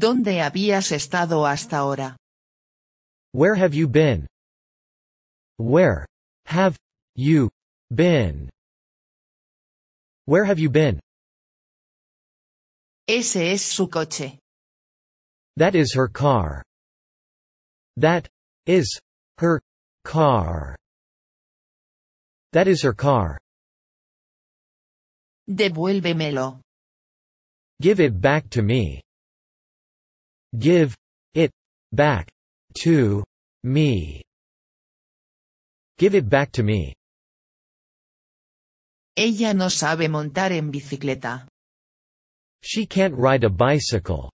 ¿Dónde habías estado hasta ahora? Where have you been? Where have you been? Where have you been? Ese es su coche. That is her car. That is her car. That is her car. Devuélvemelo. Give it back to me. Give it back to me. Give it back to me. Ella no sabe montar en bicicleta. She can't ride a bicycle.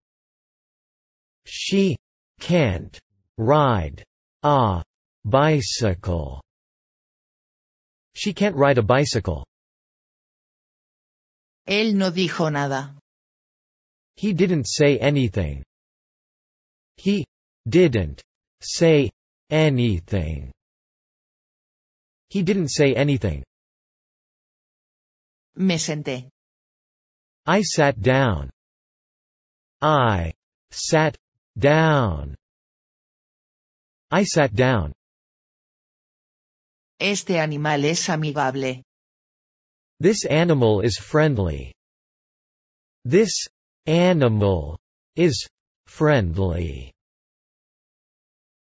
She can't ride a bicycle. She can't ride a bicycle. Él no dijo nada. He didn't say anything. He didn't say anything. He didn't say anything. Me senté. I sat down. I sat down. I sat down. Este animal es amigable. This animal is friendly. This animal is Friendly.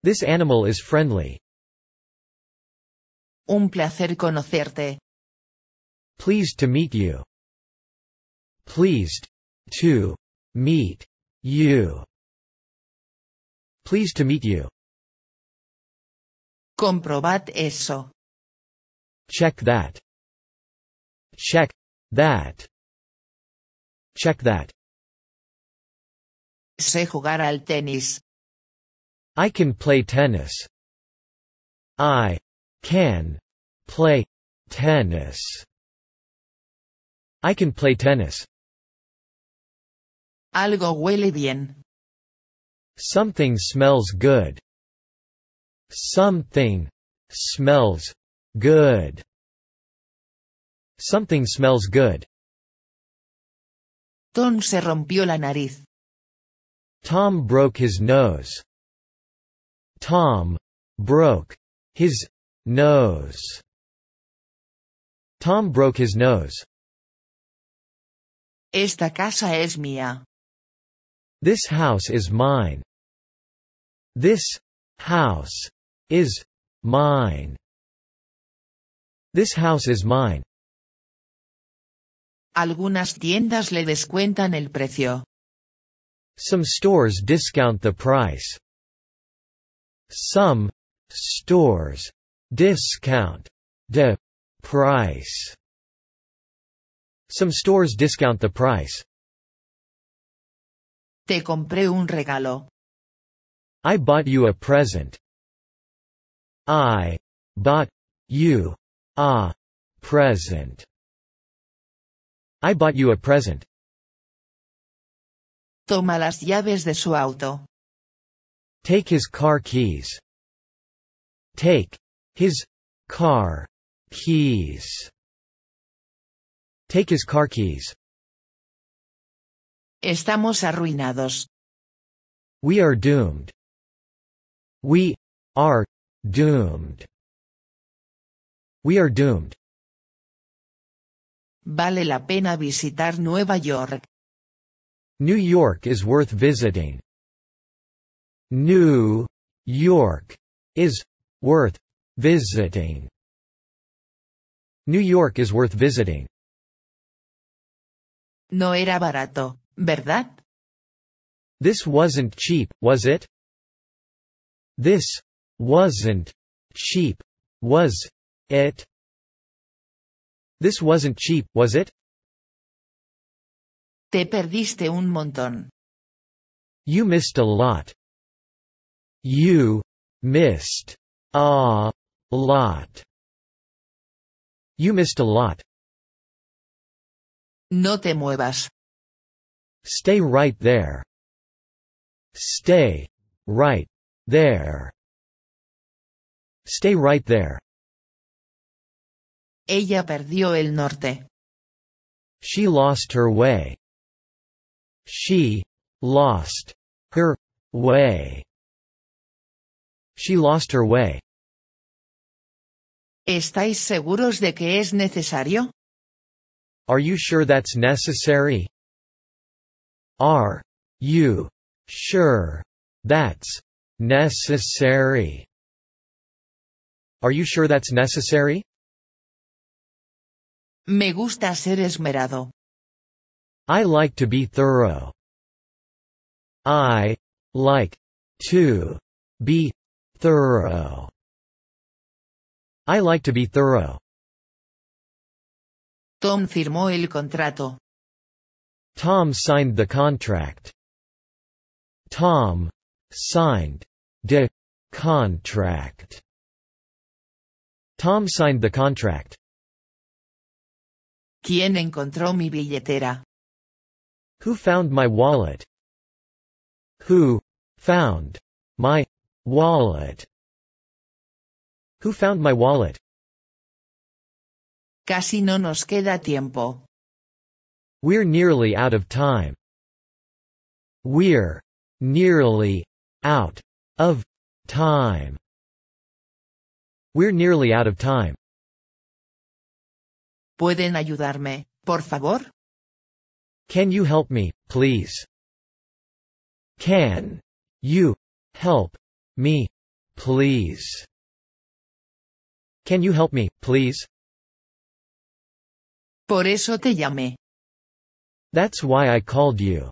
This animal is friendly. Un placer conocerte. Pleased to meet you. Pleased to meet you. Pleased to meet you. Comprobad eso. Check that. Check that. Check that. Sé jugar al tenis. I can play tennis. I can play tennis. I can play tennis. Algo huele bien. Something smells good. Something smells good. Something smells good. Tom se rompió la nariz. Tom broke his nose. Tom broke his nose. Tom broke his nose. Esta casa es mía. This house is mine. This house is mine. This house is mine. Algunas tiendas le descuentan el precio. Some stores discount the price. Some stores discount the price. Some stores discount the price. Te compré un regalo. I bought you a present. I bought you a present. I bought you a present. Toma las llaves de su auto. Take his car keys. Take his car keys. Take his car keys. Estamos arruinados. We are doomed. We are doomed. We are doomed. Vale la pena visitar Nueva York. New York is worth visiting. New York is worth visiting. New York is worth visiting. No era barato, ¿verdad? This wasn't cheap, was it? This wasn't cheap, was it? This wasn't cheap, was it? Te perdiste un montón. You missed a lot. You missed a lot. You missed a lot. No te muevas. Stay right there. Stay right there. Stay right there. Ella perdió el norte. She lost her way. She lost her way. She lost her way. ¿Estáis seguros de que es necesario? Are you sure that's necessary? Are you sure that's necessary? Are you sure that's necessary? Me gusta ser esmerado. I like to be thorough. I like to be thorough. I like to be thorough. Tom firmó el contrato. Tom signed the contract. Tom signed the contract. Tom signed the contract. ¿Quién encontró mi billetera? Who found my wallet? Who found my wallet? Who found my wallet? Casi no nos queda tiempo. We're nearly out of time. We're nearly out of time. We're nearly out of time. ¿Pueden ayudarme, por favor? Can you help me, please? Can you help me, please? Can you help me, please? Por eso te llamé. That's why I called you.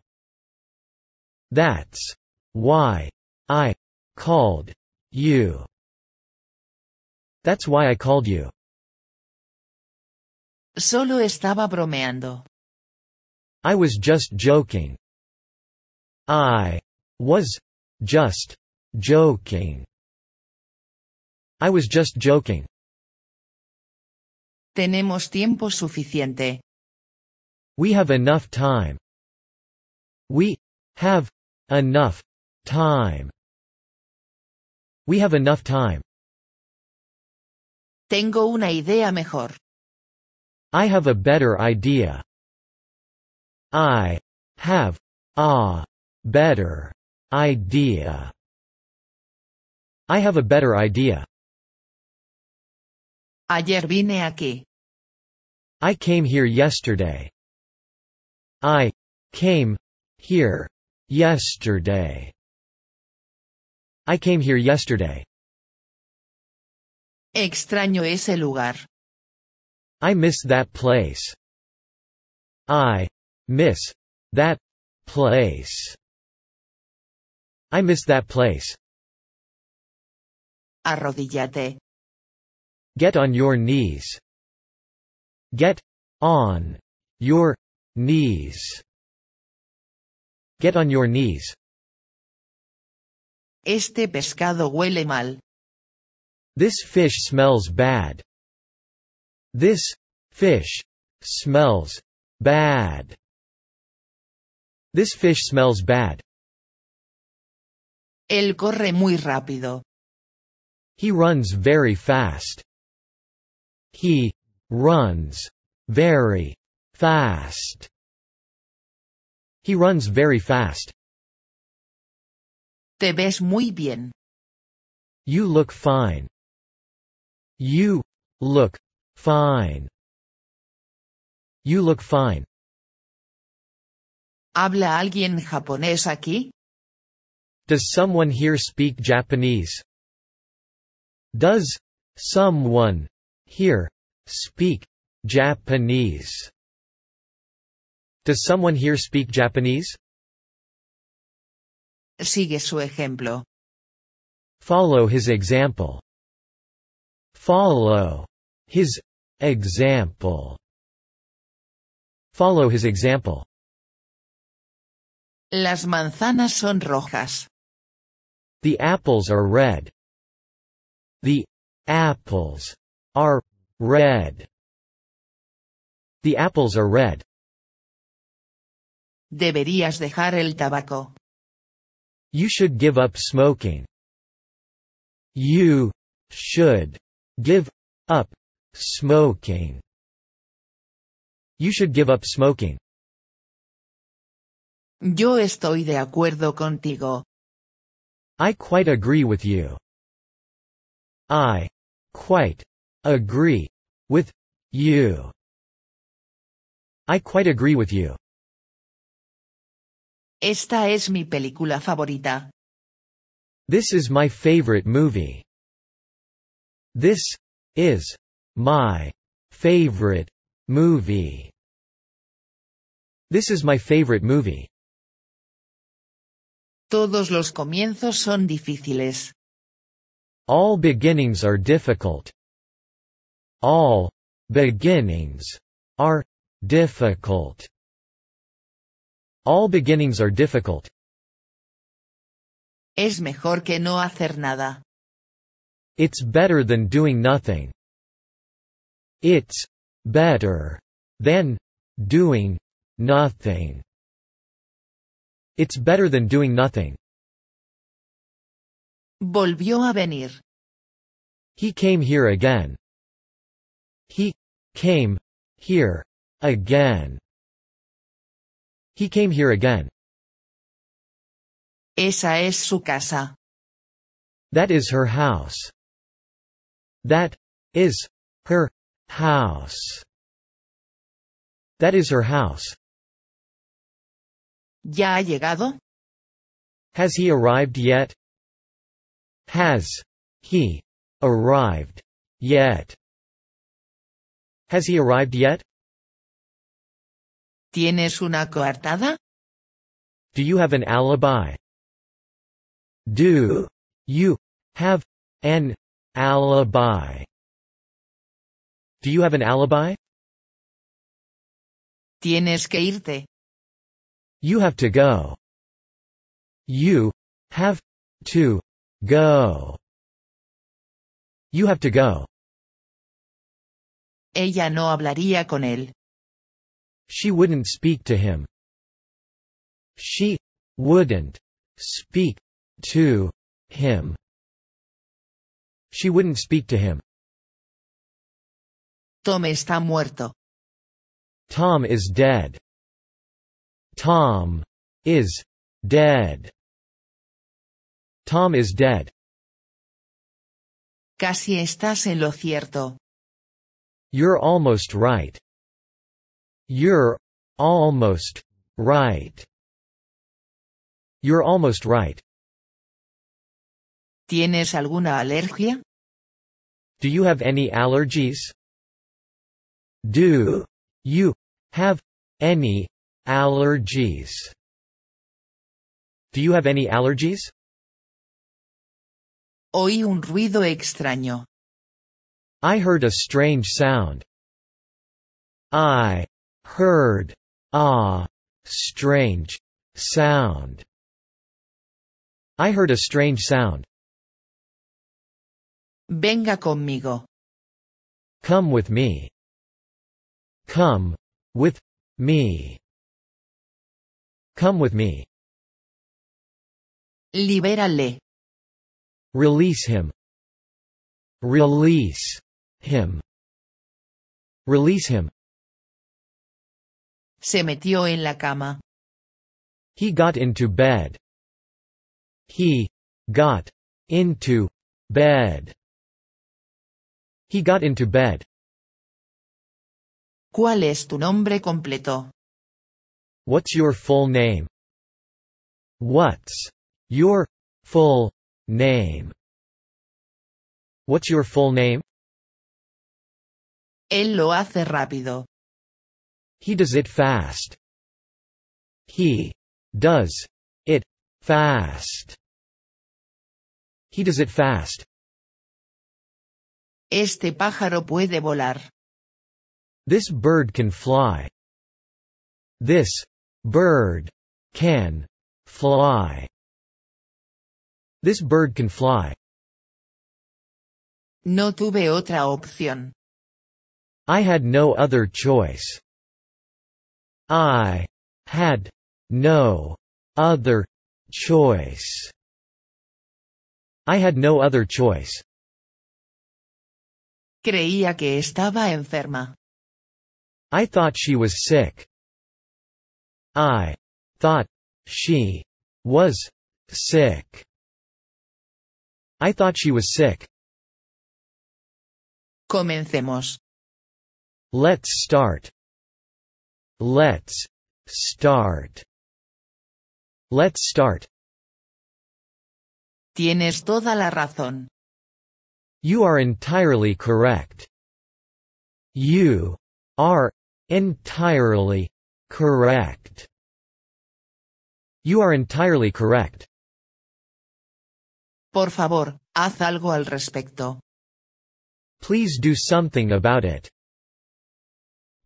That's why I called you. That's why I called you. Solo estaba bromeando. I was just joking. I was just joking. I was just joking. Tenemos tiempo suficiente. We have enough time. We have enough time. We have enough time. Tengo una idea mejor. I have a better idea. I have a better idea. I have a better idea. Ayer vine aquí. I came here yesterday. I came here yesterday. I came here yesterday. Extraño ese lugar. I miss that place. I miss that place. I miss that place. Arrodíllate. Get on your knees. Get on your knees. Get on your knees. Este pescado huele mal. This fish smells bad. This fish smells bad. This fish smells bad. Él corre muy rápido. He runs very fast. He runs very fast. He runs very fast. Te ves muy bien. You look fine. You look fine. You look fine. ¿Habla alguien japonés aquí? Does someone here speak Japanese? Does someone here speak Japanese? Does someone here speak Japanese? Sigue su ejemplo. Follow his example. Follow his example. Follow his example. Las manzanas son rojas. The apples are red. The apples are red. The apples are red. Deberías dejar el tabaco. You should give up smoking. You should give up smoking. You should give up smoking. Yo estoy de acuerdo contigo. I quite agree with you. I quite agree with you. I quite agree with you. Esta es mi película favorita. This is my favorite movie. This is my favorite movie. This is my favorite movie. Todos los comienzos son difíciles. All beginnings are difficult. All beginnings are difficult. All beginnings are difficult. Es mejor que no hacer nada. It's better than doing nothing. It's better than doing nothing. It's better than doing nothing. Volvió a venir. He came here again. He came here again. He came here again. Esa es su casa. That is her house. That is her house. That is her house. ¿Ya ha llegado? Has he arrived yet? Has he arrived yet? Has he arrived yet? ¿Tienes una coartada? Do you have an alibi? Do you have an alibi? Do you have an alibi? Tienes que irte. You have to go. You have to go. You have to go. Ella no hablaría con él. She wouldn't speak to him. She wouldn't speak to him. She wouldn't speak to him. Tom está muerto. Tom is dead. Tom is dead. Tom is dead. Casi estás en lo cierto. You're almost right. You're almost right. You're almost right. ¿Tienes alguna alergia? Do you have any allergies? Do you have any Allergies Do you have any allergies? Oí un ruido extraño. I heard a strange sound. I heard a strange sound. I heard a strange sound. Venga conmigo. Come with me. Come with me. Come with me. Libérale. Release him. Release him. Release him. Se metió en la cama. He got into bed. He got into bed. He got into bed. ¿Cuál es tu nombre completo? What's your full name? What's your full name? What's your full name? Él lo hace rápido. He does it fast. He does it fast. He does it fast. Este pájaro puede volar. This bird can fly. This Bird can fly. This bird can fly. No tuve otra opción. I had no other choice. I had no other choice. I had no other choice. Creía que estaba enferma. I thought she was sick. I thought she was sick. I thought she was sick. Comencemos. Let's start. Let's start. Let's start. Tienes toda la razón. You are entirely correct. You are entirely Correct. You are entirely correct. Por favor, haz algo al respecto. Please do something about it.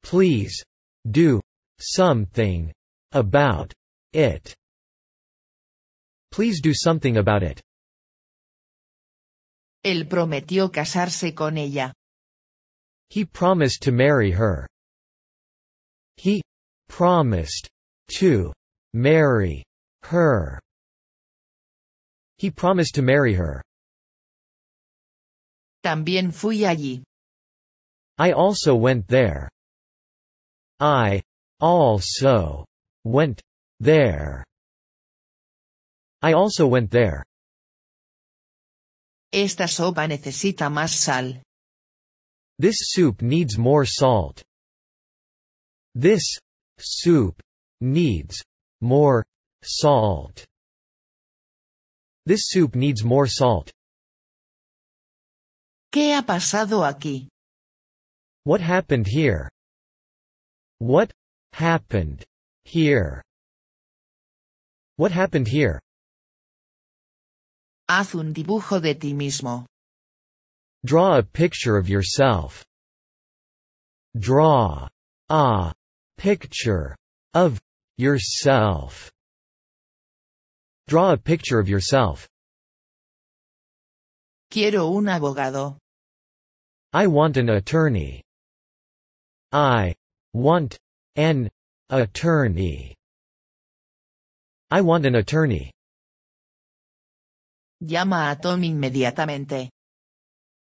Please. Do. Something. About. It. Please do something about it. Él prometió casarse con ella. He promised to marry her. He promised to marry her. He promised to marry her. También fui allí. I also went there. I also went there. I also went there. Esta sopa necesita más sal. This soup needs more salt. This soup needs more salt. This soup needs more salt. ¿Qué ha pasado aquí? What happened here? What happened here? What happened here? Haz un dibujo de ti mismo. Draw a picture of yourself. Draw a picture of yourself. Draw a picture of yourself. Quiero un abogado. I want an attorney. I want an attorney. I want an attorney. Llama a Tom inmediatamente.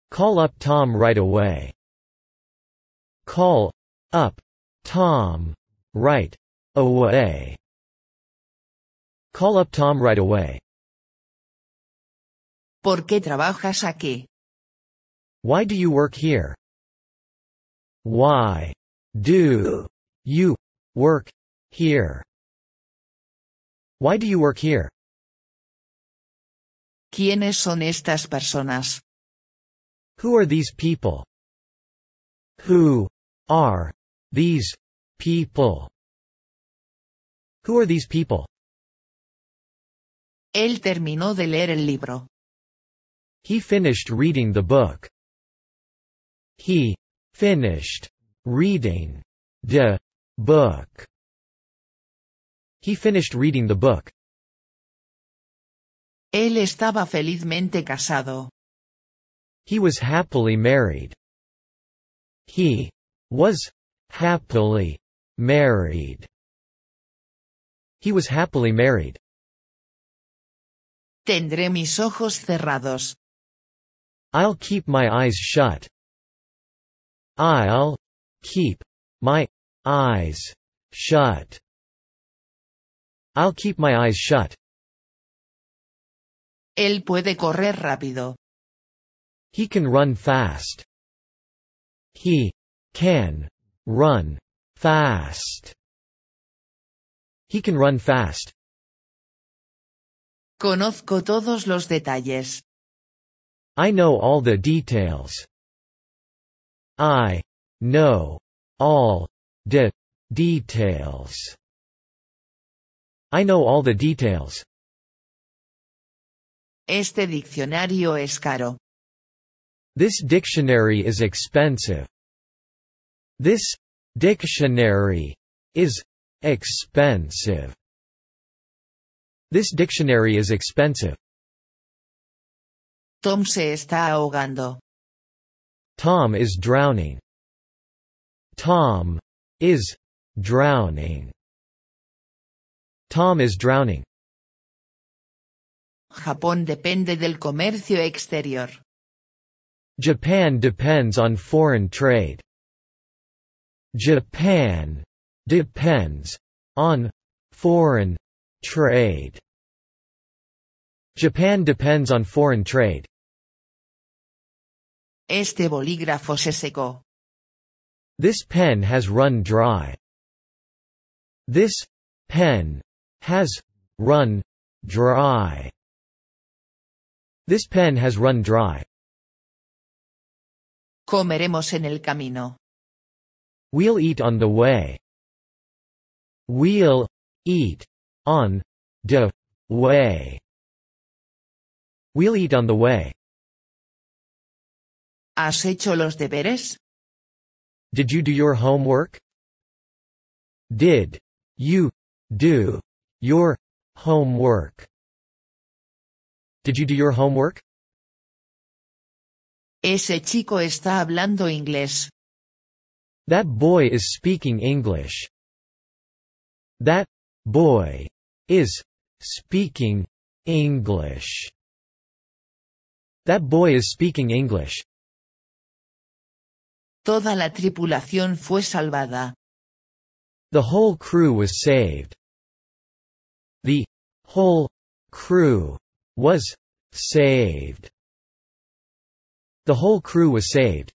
Call up Tom right away. Call up Tom. Right. Away. Call up Tom right away. ¿Por qué trabajas aquí? Why do you work here? Why do you work here? Why do you work here? ¿Quiénes son estas personas? Who are these people? Who are these people. Who are these people? Él terminó de leer el libro. He finished reading the book. He finished reading the book. He finished reading the book. Él estaba felizmente casado. He was happily married. He was happily married. He was happily married. Tendré mis ojos cerrados. I'll keep my eyes shut. I'll keep my eyes shut. I'll keep my eyes shut. Él puede correr rápido. He can run fast. He can Run. Fast. He can run fast. Conozco todos los detalles. I know all the details. I know all de details. I know all the details. Este diccionario es caro. This dictionary is expensive. This dictionary is expensive. This dictionary is expensive. Tom se está ahogando. Tom is drowning. Tom is drowning. Tom is drowning. Japón depende del comercio exterior. Japan depends on foreign trade. Japan depends on foreign trade. Japan depends on foreign trade. Este bolígrafo se secó. This pen has run dry. This pen has run dry. This pen has run dry. Comeremos en el camino. We'll eat on the way. We'll eat on the way. We'll eat on the way. ¿Has hecho los deberes? Did you do your homework? Did you do your homework? Did you do your homework? Ese chico está hablando inglés. That boy is speaking English. That boy is speaking English. That boy is speaking English. Toda la tripulación fue salvada. The whole crew was saved. The whole crew was saved. The whole crew was saved.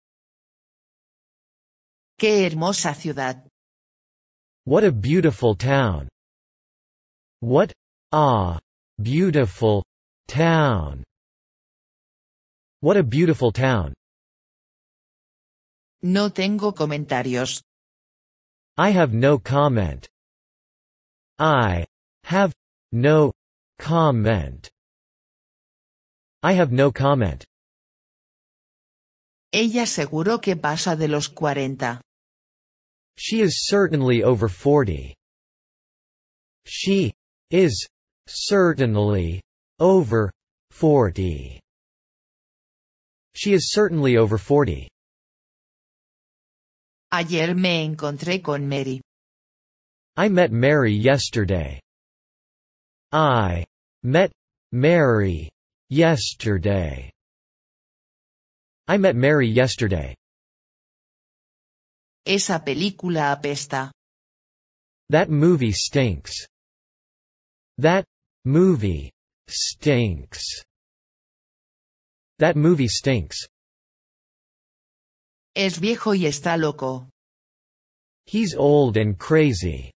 Qué hermosa ciudad. What a beautiful town. What a beautiful town. What a beautiful town. No tengo comentarios. I have no comment. I have no comment. I have no comment. Ella seguro que pasa de los cuarenta. She is certainly over 40. She is certainly over 40. She is certainly over 40. Ayer me encontré con Mary. I met Mary yesterday. I met Mary yesterday. I met Mary yesterday. Esa película apesta. That movie stinks. That movie stinks. That movie stinks. Es viejo y está loco. He's old and crazy.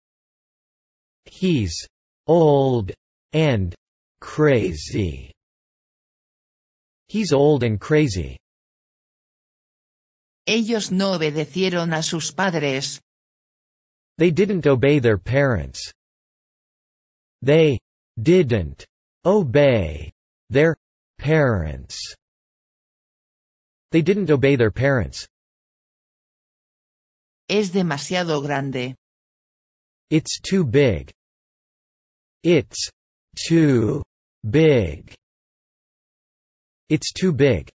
He's old and crazy. He's old and crazy. Ellos no obedecieron a sus padres. They didn't obey their parents. They didn't obey their parents. They didn't obey their parents. Es demasiado grande. It's too big. It's too big. It's too big.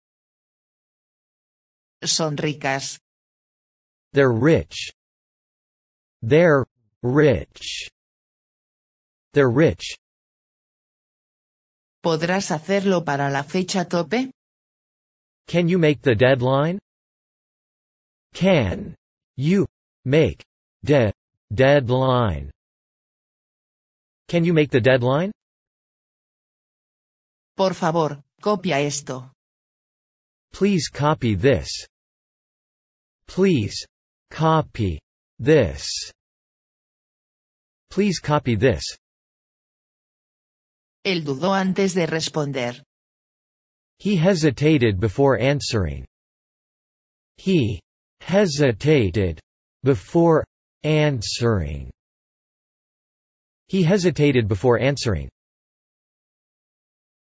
Son ricas. They're rich. They're rich. They're rich. ¿Podrás hacerlo para la fecha tope? Can you make the deadline? Can you make the deadline? Can you make the deadline? Por favor, copia esto. Please copy this. Please copy this. Please copy this. Él dudó antes de responder. He hesitated before answering. He hesitated before answering. He hesitated before answering.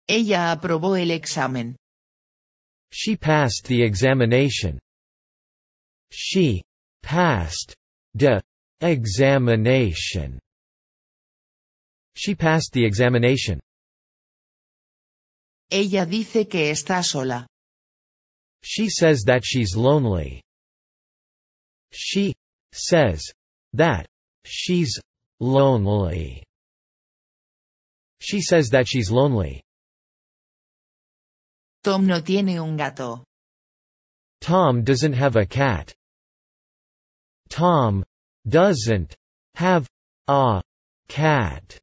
Ella aprobó el examen. She passed the examination. She passed the examination. She passed the examination. Ella dice que está sola. She says that she's lonely. She says that she's lonely. She says that she's lonely. Tom no tiene un gato. Tom doesn't have a cat. Tom doesn't have a cat.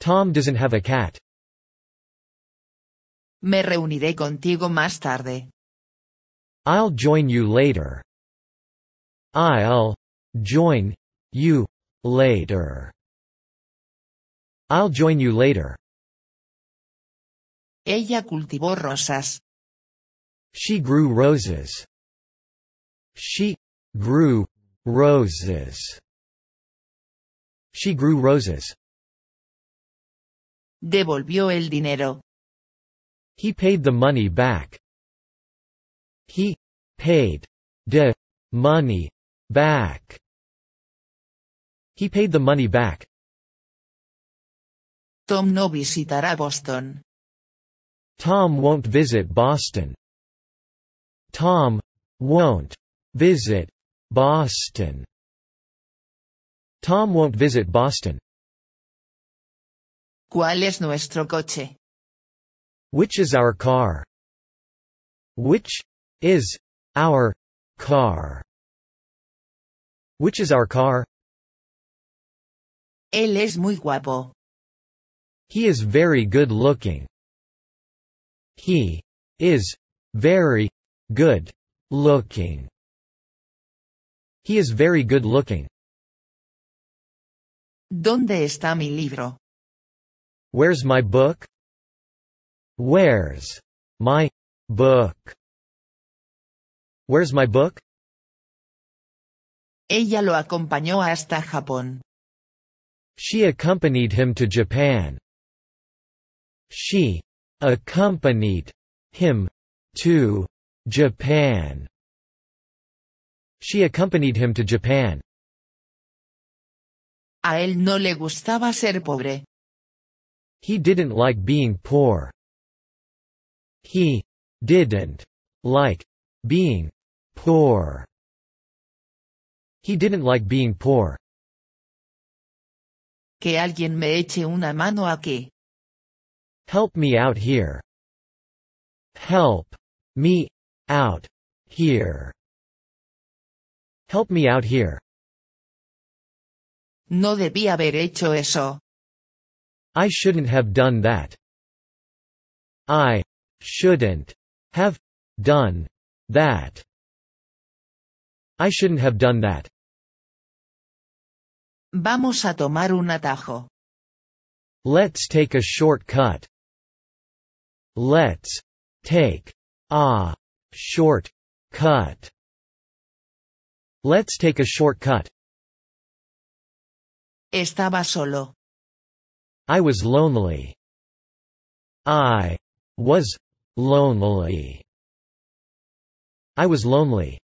Tom doesn't have a cat. Me reuniré contigo más tarde. I'll join you later. I'll join you later. I'll join you later. Ella cultivó rosas. She grew roses. She grew roses. She grew roses. Devolvió el dinero. He paid the money back. He paid the money back. He paid the money back. Tom no visitará Boston. Tom won't visit Boston. Tom won't visit Boston. Tom won't visit Boston. ¿Cuál es nuestro coche? Which is our car? Which is our car? Which is our car? Él es muy guapo. He is very good looking. He is very good looking. He is very good looking. ¿Dónde está mi libro? Where's my book? Where's my book? Where's my book? Ella lo acompañó hasta Japón. She accompanied him to Japan. She accompanied him to Japan. She accompanied him to Japan. A él no le gustaba ser pobre. He didn't like being poor. He didn't like being poor. He didn't like being poor. Que alguien me eche una mano aquí. Help me out here. Help me out here. Help me out here. No debí haber hecho eso. I shouldn't have done that. I shouldn't have done that. I shouldn't have done that. Vamos a tomar un atajo. Let's take a shortcut. Let's take a short cut. Let's take a shortcut. Estaba solo. I was lonely. I was lonely. I was lonely.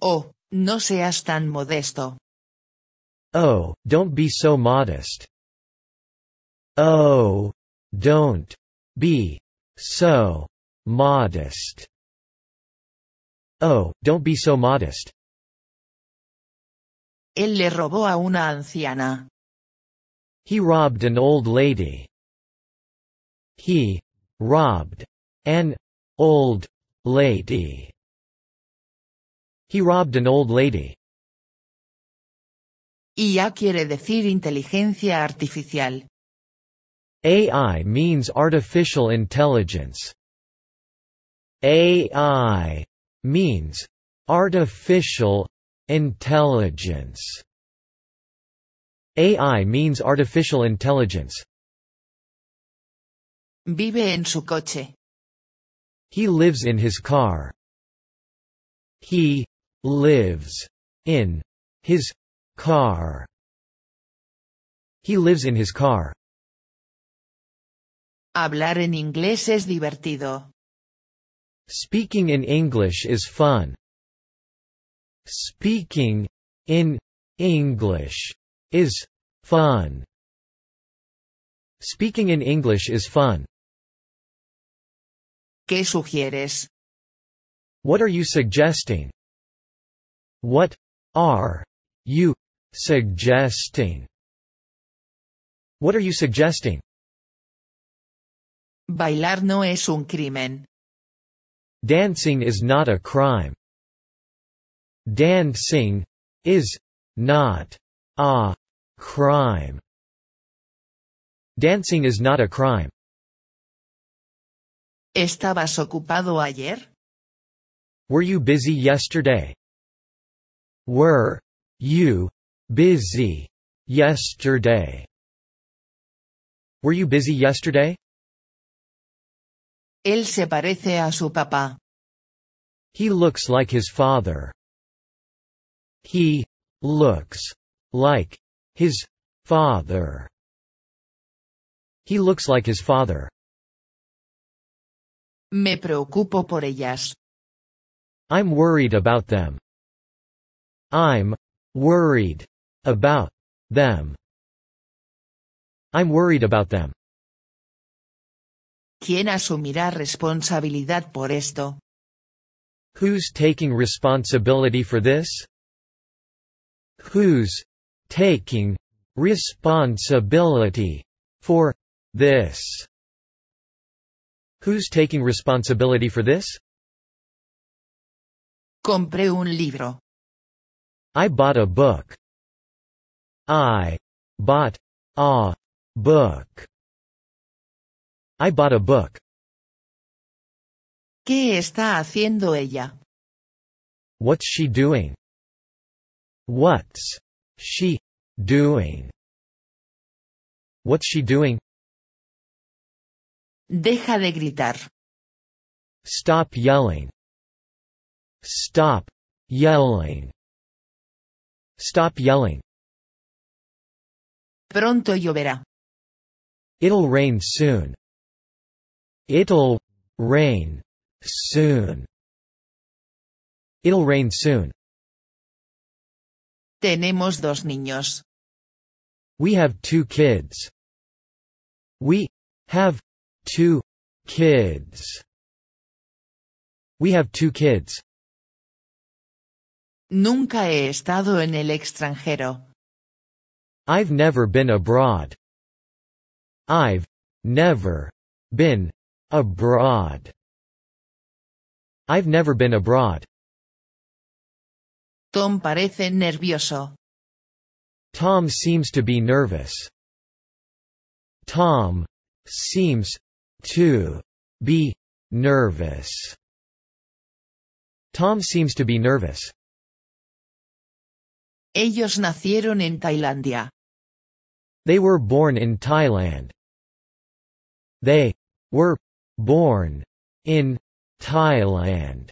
Oh, no seas tan modesto. Oh, don't be so modest. Oh, don't be so modest. Oh, don't be so modest. Él le robó a una anciana. He robbed an old lady. He robbed an old lady. He robbed an old lady. IA quiere decir inteligencia artificial. AI means artificial intelligence. AI means artificial intelligence. AI means artificial intelligence. Vive en su coche. He lives in his car. He lives in his car. He lives in his car. Hablar en inglés es divertido. Speaking in English is fun. Speaking in English is fun. Speaking in English is fun. ¿Qué sugieres? What are you suggesting? What are you suggesting? What are you suggesting? Bailar no es un crimen. Dancing is not a crime. Dancing is not a crime. Dancing is not a crime. ¿Estabas ocupado ayer? Were you busy yesterday? Were you busy yesterday? Were you busy yesterday? Él se parece a su papá. He looks like his father. He looks like his father. He looks like his father. Me preocupo por ellas. I'm worried about them. I'm worried about them. I'm worried about them. ¿Quién asumirá responsabilidad por esto? Who's taking responsibility for this? Who's taking responsibility for this? Who's taking responsibility for this? Compré un libro. I bought a book. I bought a book. I bought a book. ¿Qué está haciendo ella? What's she doing? What's she doing? What's she doing? Deja de gritar. Stop yelling. Stop yelling. Stop yelling. Pronto lloverá. It'll rain soon. It'll rain soon. It'll rain soon. Tenemos dos niños. We have two kids. We have two kids. We have two kids. Nunca he estado en el extranjero. I've never been abroad. I've never been Abroad. I've never been abroad. Tom parece nervioso. Tom seems to be nervous. Tom seems to be nervous. Tom seems to be nervous. Ellos nacieron en Tailandia. They were born in Thailand. They were born in Thailand.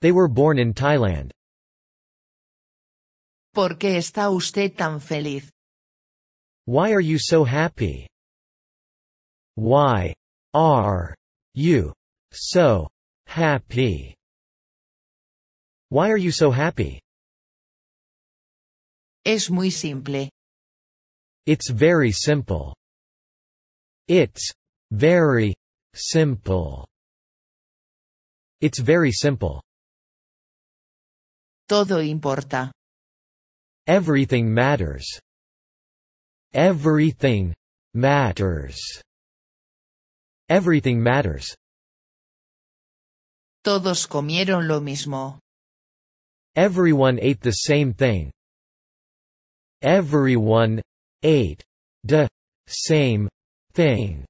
They were born in Thailand. ¿Por qué está usted tan feliz? Why are you so happy? Why are you so happy? Why are you so happy? Es muy simple. It's very simple. It's very simple. It's very simple. Todo importa. Everything matters. Everything matters. Everything matters. Todos comieron lo mismo. Everyone ate the same thing. Everyone ate the same thing.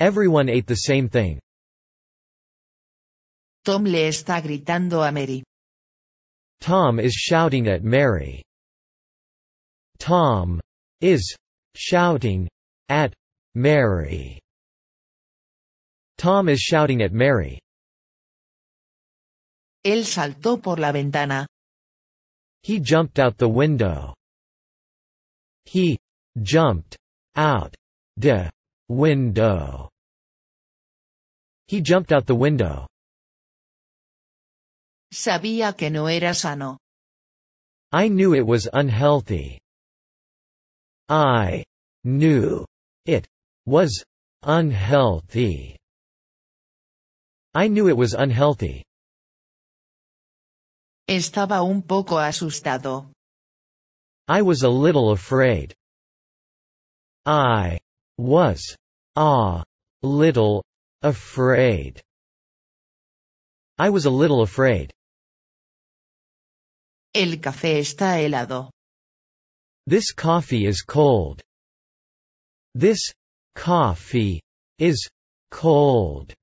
Everyone ate the same thing. Tom le está gritando a Mary. Tom is shouting at Mary. Tom is shouting at Mary. Tom is shouting at Mary. Él saltó por la ventana. He jumped out the window. He jumped out the window. He jumped out the window. Sabía que no era sano. I knew it was unhealthy. I knew it was unhealthy. I knew it was unhealthy. Estaba un poco asustado. I was a little afraid. I was a little Afraid. I was a little afraid. El café está helado. This coffee is cold. This coffee is cold.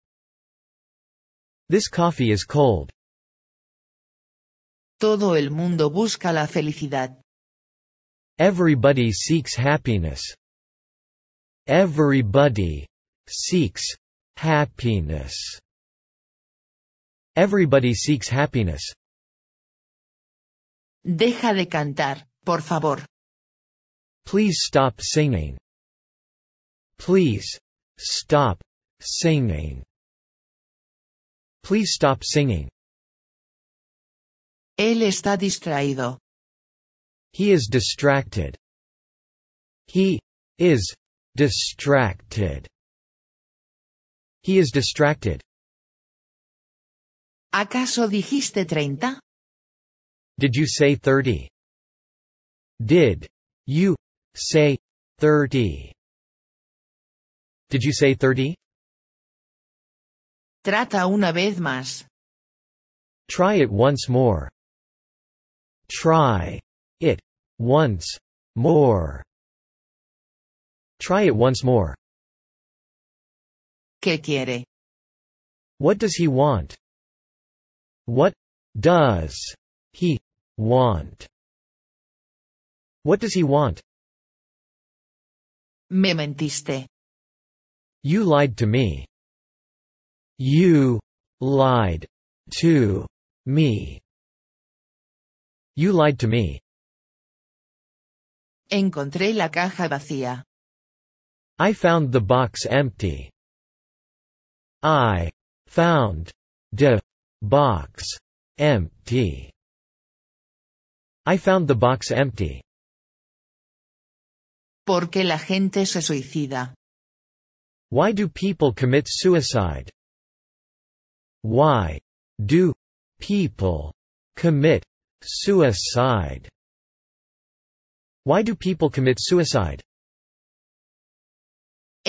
This coffee is cold. Todo el mundo busca la felicidad. Everybody seeks happiness. Everybody seeks Happiness Everybody seeks happiness. Deja de cantar, por favor. Please stop singing. Please stop singing. Please stop singing. Él está distraído. He is distracted. He is distracted. He is distracted. ¿Acaso dijiste treinta? Did you say 30? Did you say 30? Did you say 30? Trata una vez más. Try it once more. Try it once more. Try it once more quiere? What does he want? What does he want? What does he want? Me mentiste. You lied to me. You lied to me. You lied to me. Encontré la caja vacía. I found the box empty. I found de box empty. I found the box empty. la gente se suicida? Why do people commit suicide? Why do people commit suicide? Why do people commit suicide?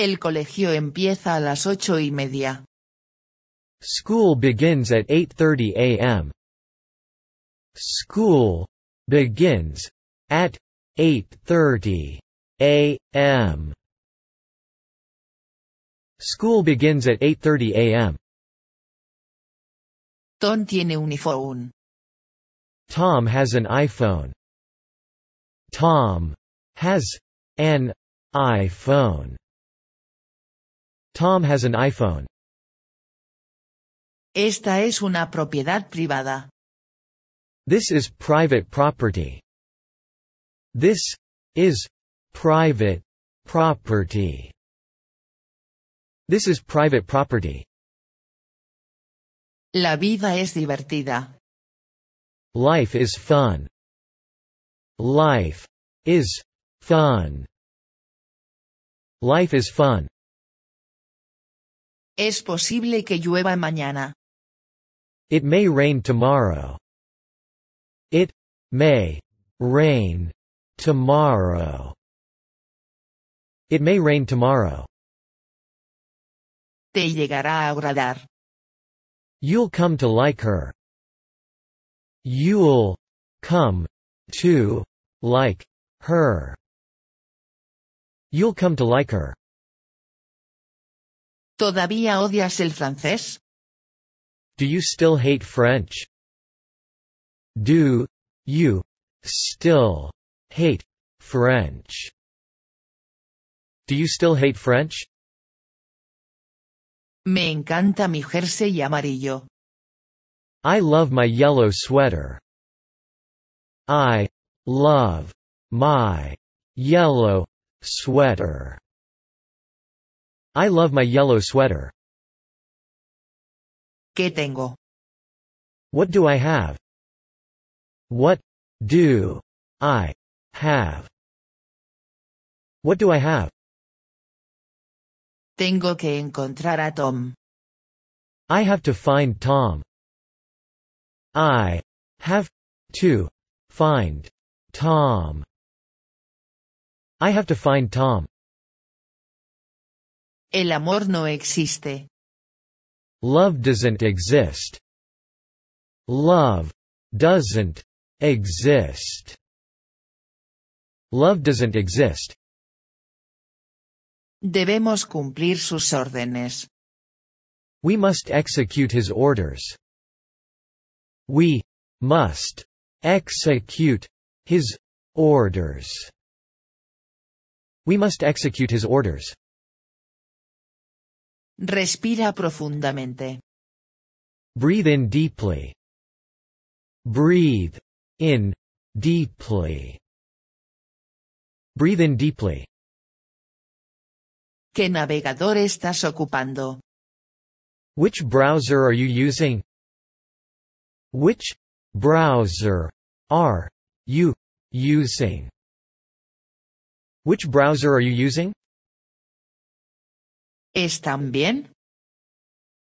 El colegio empieza a las ocho y media. School begins at 8.30 a.m. School begins at 8.30 a.m. School begins at 8.30 a.m. Tom tiene un iPhone. Tom has an iPhone. Tom has an iPhone. Tom has an iPhone. Esta es una propiedad privada. This is private property. This is private property. This is private property. La vida es divertida. Life is fun. Life is fun. Life is fun. Es posible que llueva mañana. It may rain tomorrow. It may rain tomorrow. It may rain tomorrow. Te llegará a agradar. You'll come to like her. You'll come to like her. You'll come to like her. ¿Todavía odias el francés? Do you still hate French? Do you still hate French? Do you still hate French? Me encanta mi jersey amarillo. I love my yellow sweater. I love my yellow sweater. I love my yellow sweater. ¿Qué tengo? What do I have? What do I have? What do I have? Tengo que encontrar a Tom. I have to find Tom. I have to find Tom. I have to find Tom. El amor no existe. Love doesn't exist. Love doesn't exist. Love doesn't exist. Debemos cumplir sus órdenes. We must execute his orders. We must execute his orders. We must execute his orders. Respira profundamente. Breathe in deeply. Breathe in deeply. Breathe in deeply. ¿Qué navegador estás ocupando? Which browser are you using? Which browser are you using? Which browser are you using? ¿Están bien?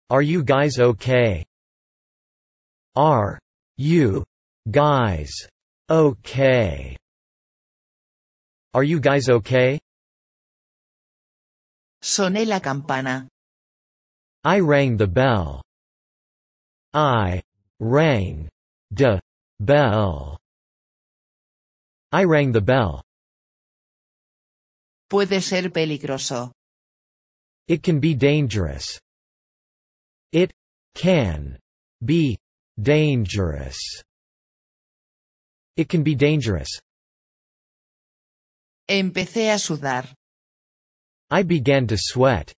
Are you guys okay? Are you guys okay? Are you guys okay? Soné la campana. I rang the bell. I rang the bell. I rang the bell. Puede ser peligroso. It can be dangerous. It can be dangerous. It can be dangerous. Empecé a sudar. I began to sweat.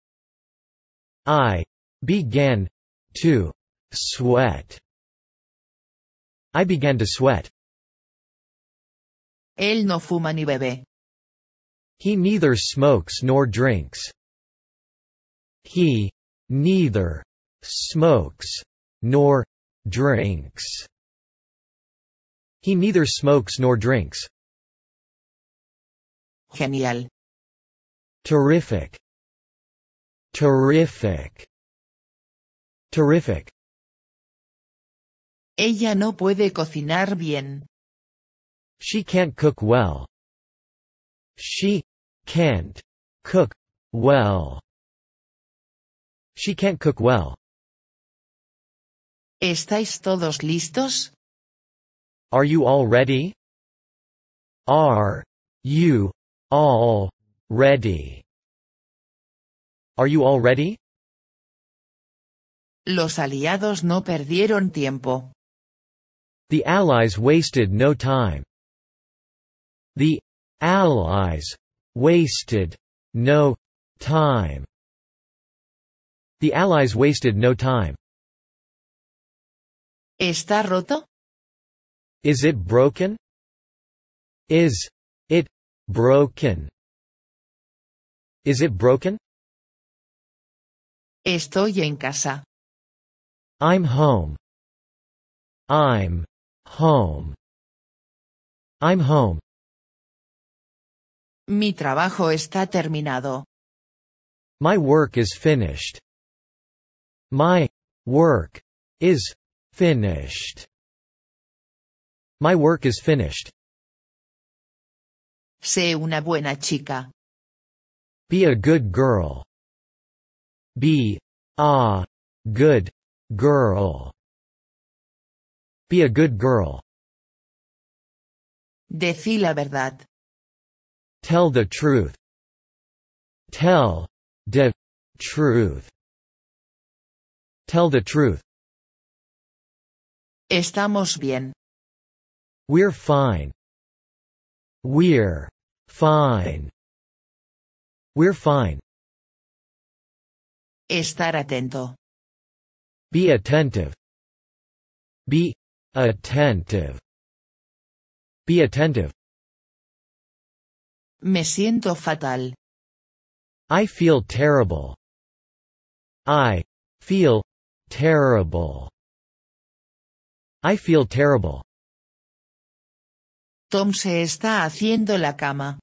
I began to sweat. I began to sweat. Él no fuma ni bebe. He neither smokes nor drinks. He neither smokes nor drinks. He neither smokes nor drinks. Genial. Terrific. Terrific. Terrific. Ella no puede cocinar bien. She can't cook well. She can't cook well. She can't cook well. ¿Estáis todos listos? Are you all ready? Are you all ready? Are you all ready? Los aliados no perdieron tiempo. The Allies wasted no time. The Allies wasted no time. The Allies wasted no time. ¿Está roto? Is it broken? Is it broken? Is it broken? Estoy en casa. I'm home. I'm home. I'm home. Mi trabajo está terminado. My work is finished. My work is finished. My work is finished. Sé una buena chica. Be a good girl. Be a good girl. Be a good girl. Decí la verdad. Tell the truth. Tell the truth. Tell the truth. Estamos bien. We're fine. We're fine. We're fine. Estar atento. Be attentive. Be attentive. Be attentive. Me siento fatal. I feel terrible. I feel Terrible. I feel terrible. Tom se está haciendo la cama.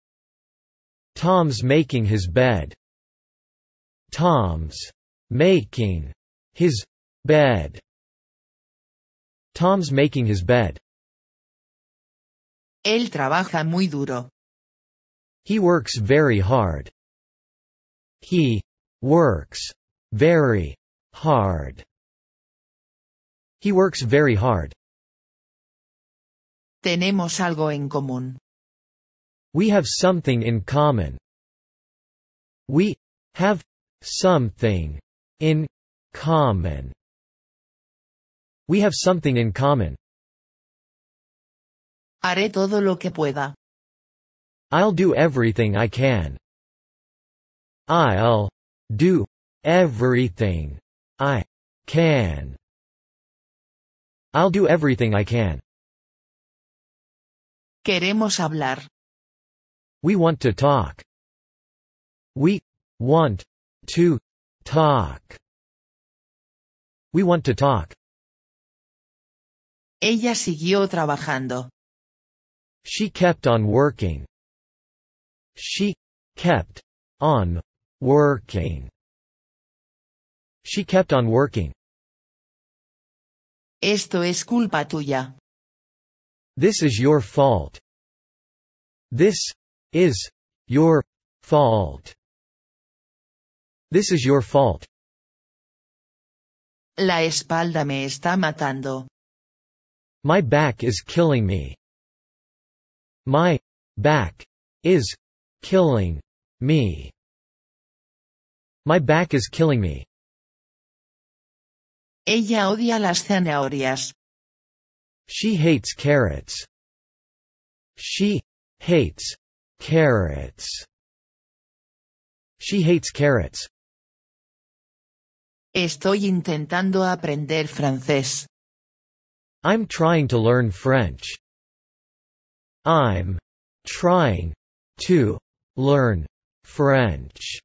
Tom's making his bed. Tom's making his bed. Tom's making his bed. Él trabaja muy duro. He works very hard. He works very hard. He works very hard. Tenemos algo en común. We have something in common. We have something in common. We have something in common. Haré todo lo que pueda. I'll do everything I can. I'll do everything I can. I'll do everything I can. Queremos hablar. We want to talk. We want to talk. We want to talk. Ella siguió trabajando. She kept on working. She kept on working. She kept on working. Esto es culpa tuya. This is your fault. This is your fault. This is your fault. La espalda me está matando. My back is killing me. My back is killing me. My back is killing me. Ella odia las zanahorias. She hates carrots. She hates carrots. She hates carrots. Estoy intentando aprender francés. I'm trying to learn French. I'm trying to learn French.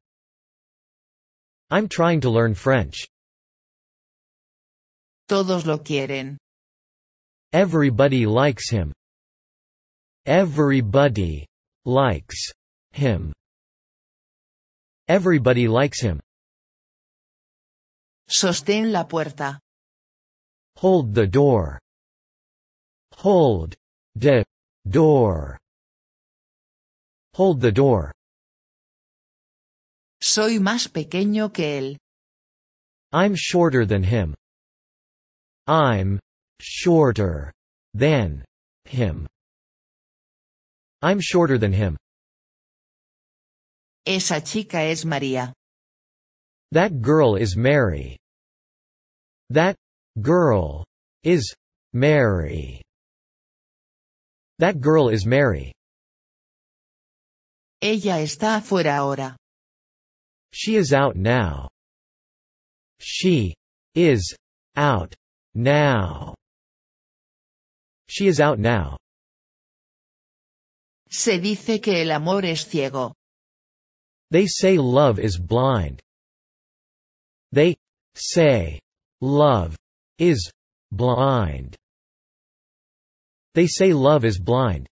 I'm trying to learn French. Todos lo quieren. Everybody likes him. Everybody likes him. Everybody likes him. Sostén la puerta. Hold the door. Hold the door. Hold the door. Soy más pequeño que él. I'm shorter than him. I'm shorter than him. I'm shorter than him. Esa chica es María. That girl is Mary. That girl is Mary. That girl is Mary. Ella está afuera ahora. She is out now. She is out now. She is out now. Se dice que el amor es ciego. They say love is blind. They say love is blind. They say love is blind.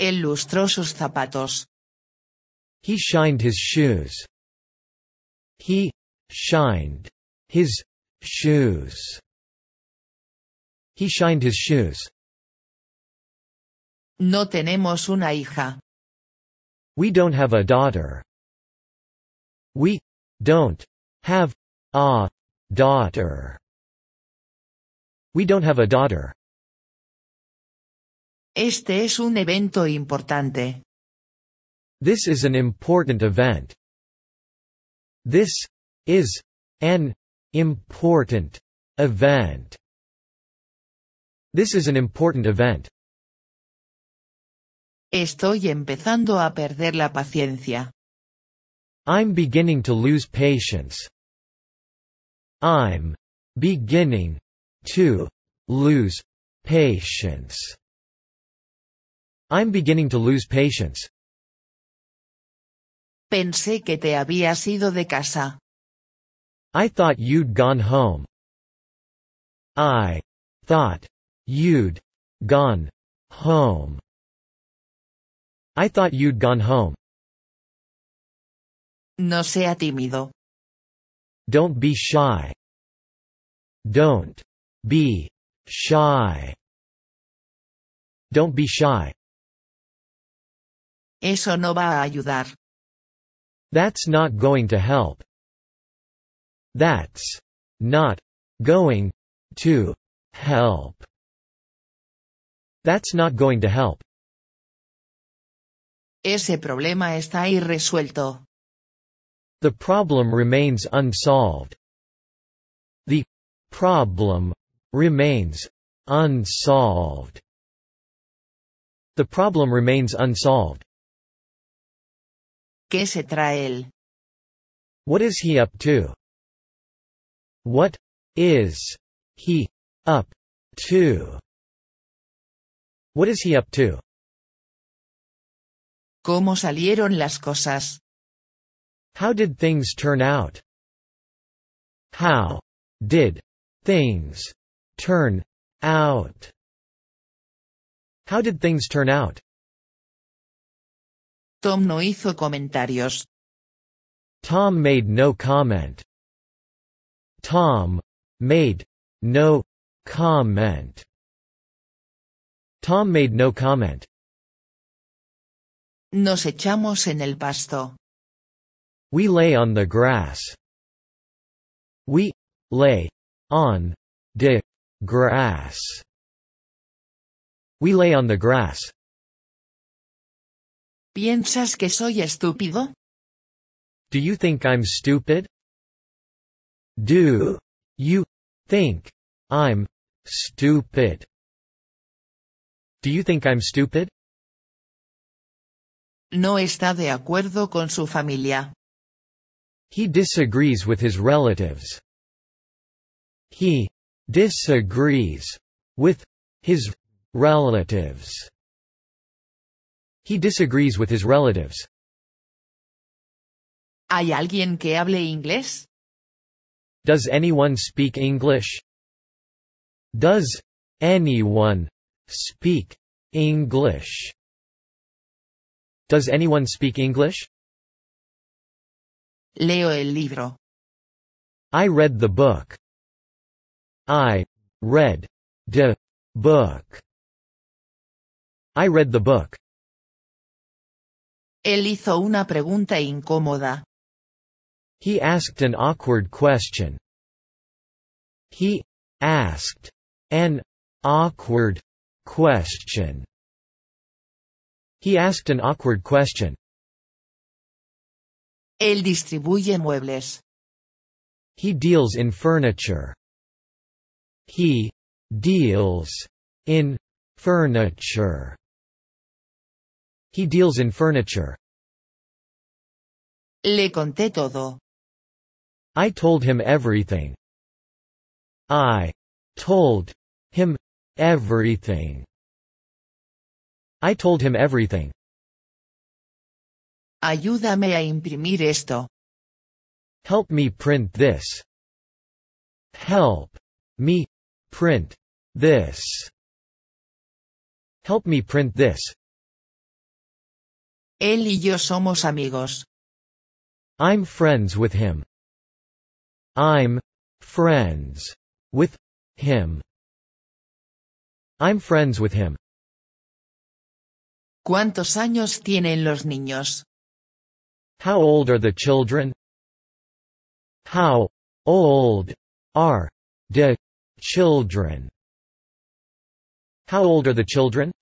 Él lustró sus zapatos. He shined his shoes. He shined his Shoes. He shined his shoes. No tenemos una hija. We don't have a daughter. We don't have a daughter. We don't have a daughter. Este es un evento importante. This is an important event. This is an Important event. This is an important event. Estoy empezando a perder la paciencia. I'm beginning to lose patience. I'm beginning to lose patience. I'm beginning to lose patience. Pensé que te habías ido de casa. I thought you'd gone home. I thought you'd gone home. I thought you'd gone home. No sea tímido. Don't be shy. Don't be shy. Don't be shy. Eso no va a ayudar. That's not going to help. That's not going to help. That's not going to help. Ese problema está irresuelto. The problem remains unsolved. The problem remains unsolved. The problem remains unsolved. ¿Qué se trae él? What is he up to? What is he up to? What is he up to? ¿Cómo salieron las cosas? How did things turn out? How did things turn out? How did things turn out? Tom no hizo comentarios. Tom made no comment. Tom made no comment. Tom made no comment. Nos echamos en el pasto. We lay on the grass. We lay on the grass. We lay on the grass. ¿Piensas que soy estúpido? Do you think I'm stupid? Do you think I'm stupid? Do you think I'm stupid? No está de acuerdo con su familia. He disagrees with his relatives. He disagrees with his relatives. He disagrees with his relatives. ¿Hay alguien que hable inglés? Does anyone speak English? Does anyone speak English? Does anyone speak English? Leo el libro. I read the book. I read the book. I read the book. Él hizo una pregunta incómoda. He asked an awkward question. He asked an awkward question. He asked an awkward question. Él distribuye muebles. He deals in furniture. He deals in furniture. He deals in furniture. Le conté todo. I told him everything. I told him everything. I told him everything. Ayúdame a imprimir esto. Help me print this. Help me print this. Help me print this. Él y yo somos amigos. I'm friends with him. I'm friends with him. I'm friends with him. ¿Cuántos años tienen los niños? How old are the children? How old are the children? How old are the children?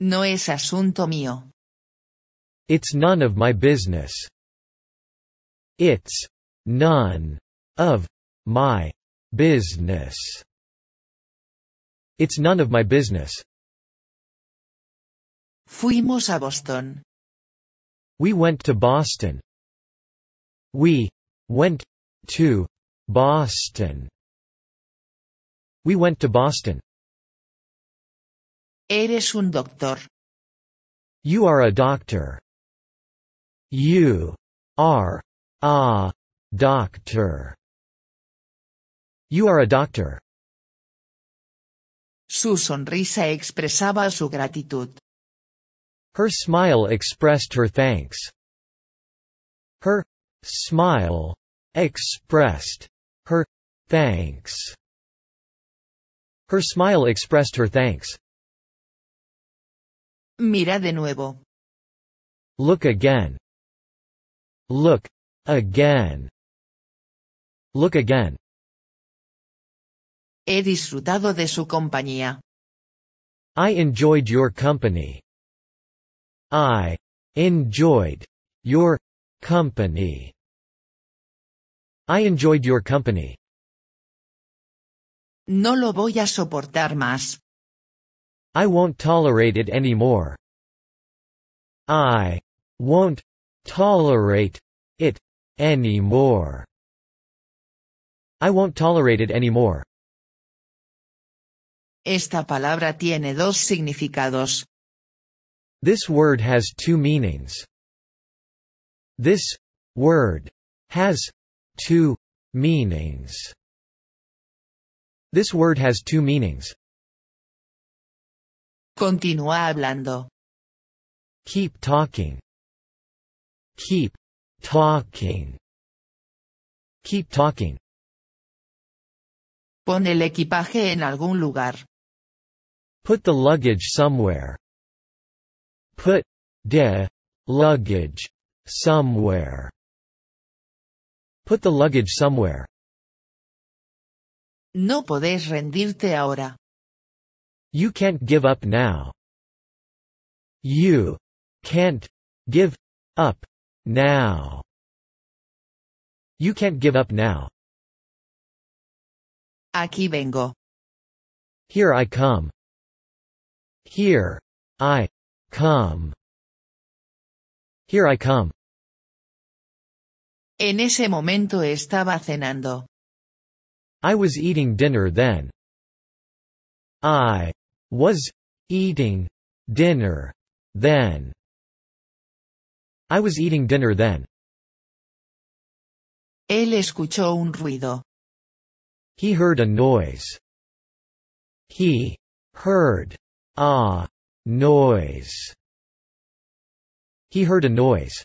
No es asunto mío. It's none of my business. It's None of my business. It's none of my business. Fuimos a Boston. We went to Boston. We went to Boston. We went to Boston. Eres un doctor. You are a doctor. You are a Doctor. You are a doctor. Su sonrisa expresaba su gratitud. Her smile expressed her thanks. Her smile expressed her thanks. Her smile expressed her thanks. Mira de nuevo. Look again. Look again. Look again. He disfrutado de su compañía. I enjoyed your company. I enjoyed your company. I enjoyed your company. No lo voy a soportar más. I won't tolerate it anymore. I won't tolerate it anymore. I won't tolerate it anymore. Esta palabra tiene dos significados. This word has two meanings. This word has two meanings. This word has two meanings. Continúa hablando. Keep talking. Keep talking. Keep talking. Pon el equipaje en algún lugar. Put the luggage somewhere. Put de luggage somewhere. Put the luggage somewhere. No podés rendirte ahora. You can't give up now. You can't give up now. You can't give up now. Aquí vengo. Here I come. Here I come. Here I come. En ese momento estaba cenando. I was eating dinner then. I was eating dinner then. I was eating dinner then. Él escuchó un ruido. He heard a noise. He heard a noise. He heard a noise.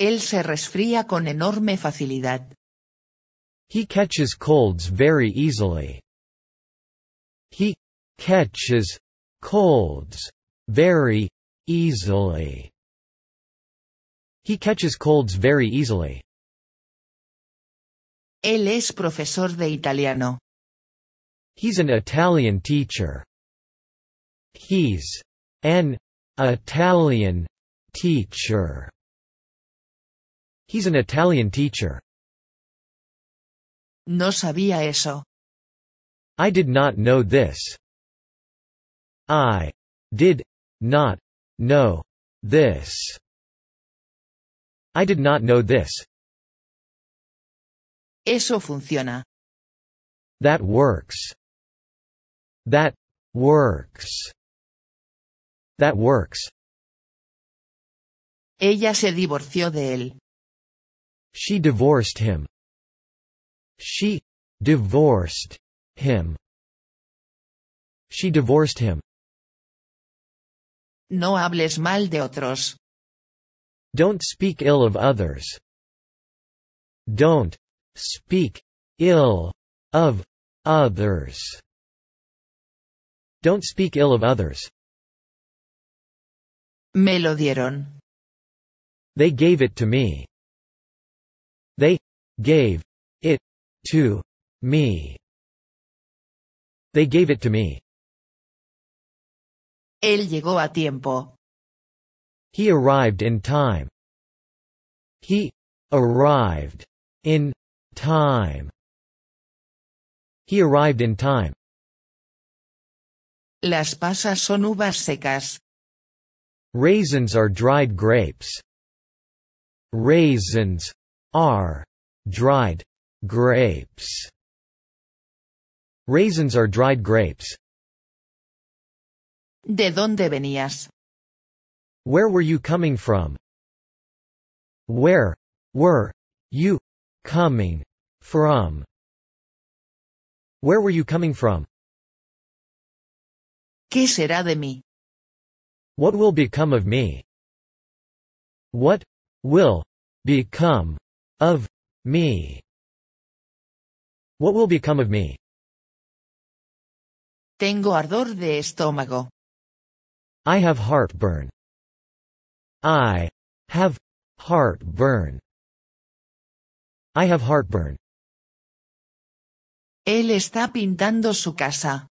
Él se resfría con enorme facilidad. He catches colds very easily. He catches colds very easily. He catches colds very easily. Él es profesor de italiano. He's an Italian teacher. He's an Italian teacher. He's an Italian teacher. No sabía eso. I did not know this. I did not know this. I did not know this. Eso funciona. That works. That works. That works. Ella se divorció de él. She divorced him. She divorced him. She divorced him. No hables mal de otros. Don't speak ill of others. Don't Speak ill of others. Don't speak ill of others. Me lo dieron. They gave it to me. They gave it to me. They gave it to me. Él llegó a tiempo. He arrived in time. He arrived in Time. He arrived in time. Las pasas son uvas secas. Raisins are dried grapes. Raisins are dried grapes. Raisins are dried grapes. ¿De dónde venías? Where were you coming from? Where were you coming from. Where were you coming from? ¿Qué será de mí? What will become of me? What will become of me? What will become of me? Tengo ardor de estómago. I have heartburn. I have heartburn. I have heartburn. Él está pintando su casa.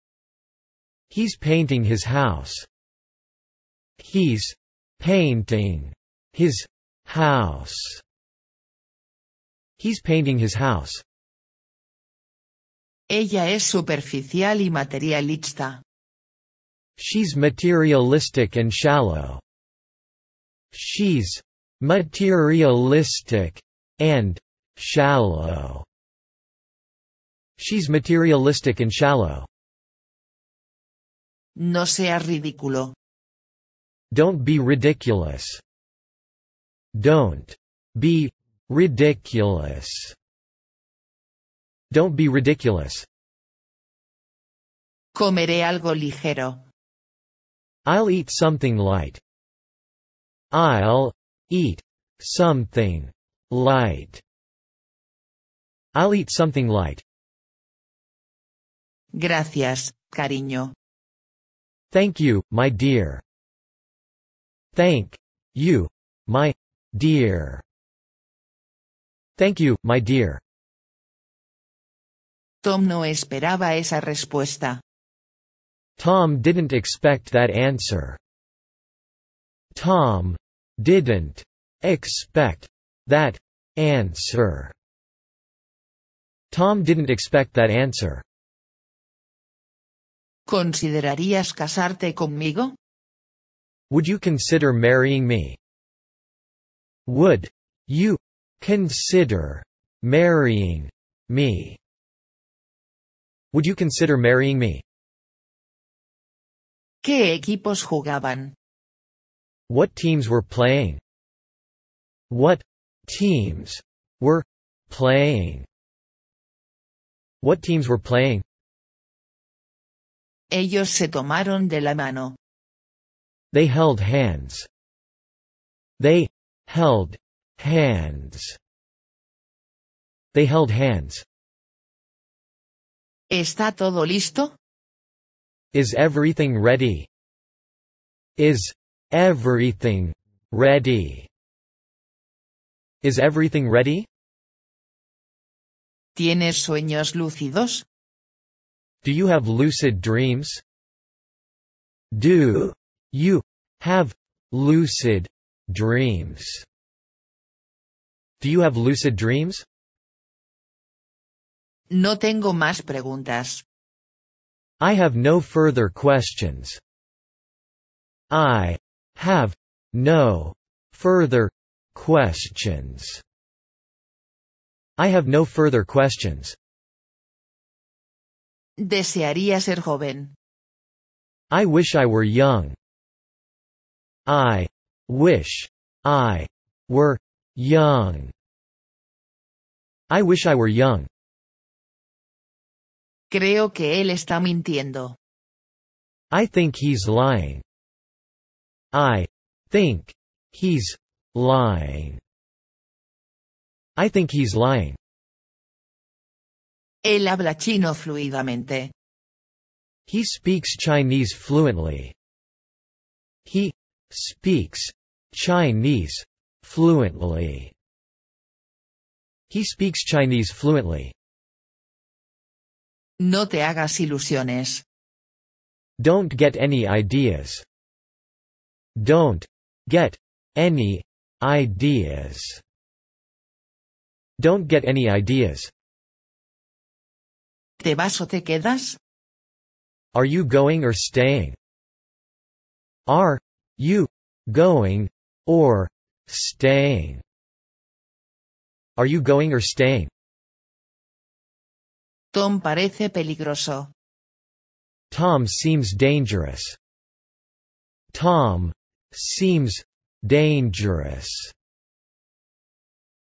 He's painting his house. He's painting his house. He's painting his house. Ella es superficial y materialista. She's materialistic and shallow. She's materialistic and shallow. She's materialistic and shallow. No seas ridículo. Don't be ridiculous. Don't be ridiculous. Don't be ridiculous. Comeré algo ligero. I'll eat something light. I'll eat something light. I'll eat something light. Gracias, cariño. Thank you, my dear. Thank you, my dear. Thank you, my dear. Tom no esperaba esa respuesta. Tom didn't expect that answer. Tom didn't expect that answer. Tom didn't expect that answer. ¿Considerarías casarte conmigo? Would you consider marrying me? Would you consider marrying me? Would you consider marrying me? ¿Qué equipos jugaban? What teams were playing? What teams were playing? What teams were playing? Ellos se tomaron de la mano. They held hands. They held hands. They held hands. ¿Está todo listo? Is everything ready? Is everything ready? Is everything ready? ¿Tienes sueños lúcidos? Do you have lucid dreams? Do you have lucid dreams? Do you have lucid dreams? No tengo más preguntas. I have no further questions. I have no further questions. I have no further questions. Desearía ser joven. I wish I were young. I wish I were young. I wish I were young. Creo que él está mintiendo. I think he's lying. I think he's lying. I think he's lying. Él habla chino fluidamente. He speaks Chinese fluently. He speaks Chinese fluently. He speaks Chinese fluently. No te hagas ilusiones. Don't get any ideas. Don't get any ideas. Don't get any ideas. ¿Te vas o te quedas? Are you going or staying? Are you going or staying? Are you going or staying? Tom parece peligroso. Tom seems dangerous. Tom seems dangerous.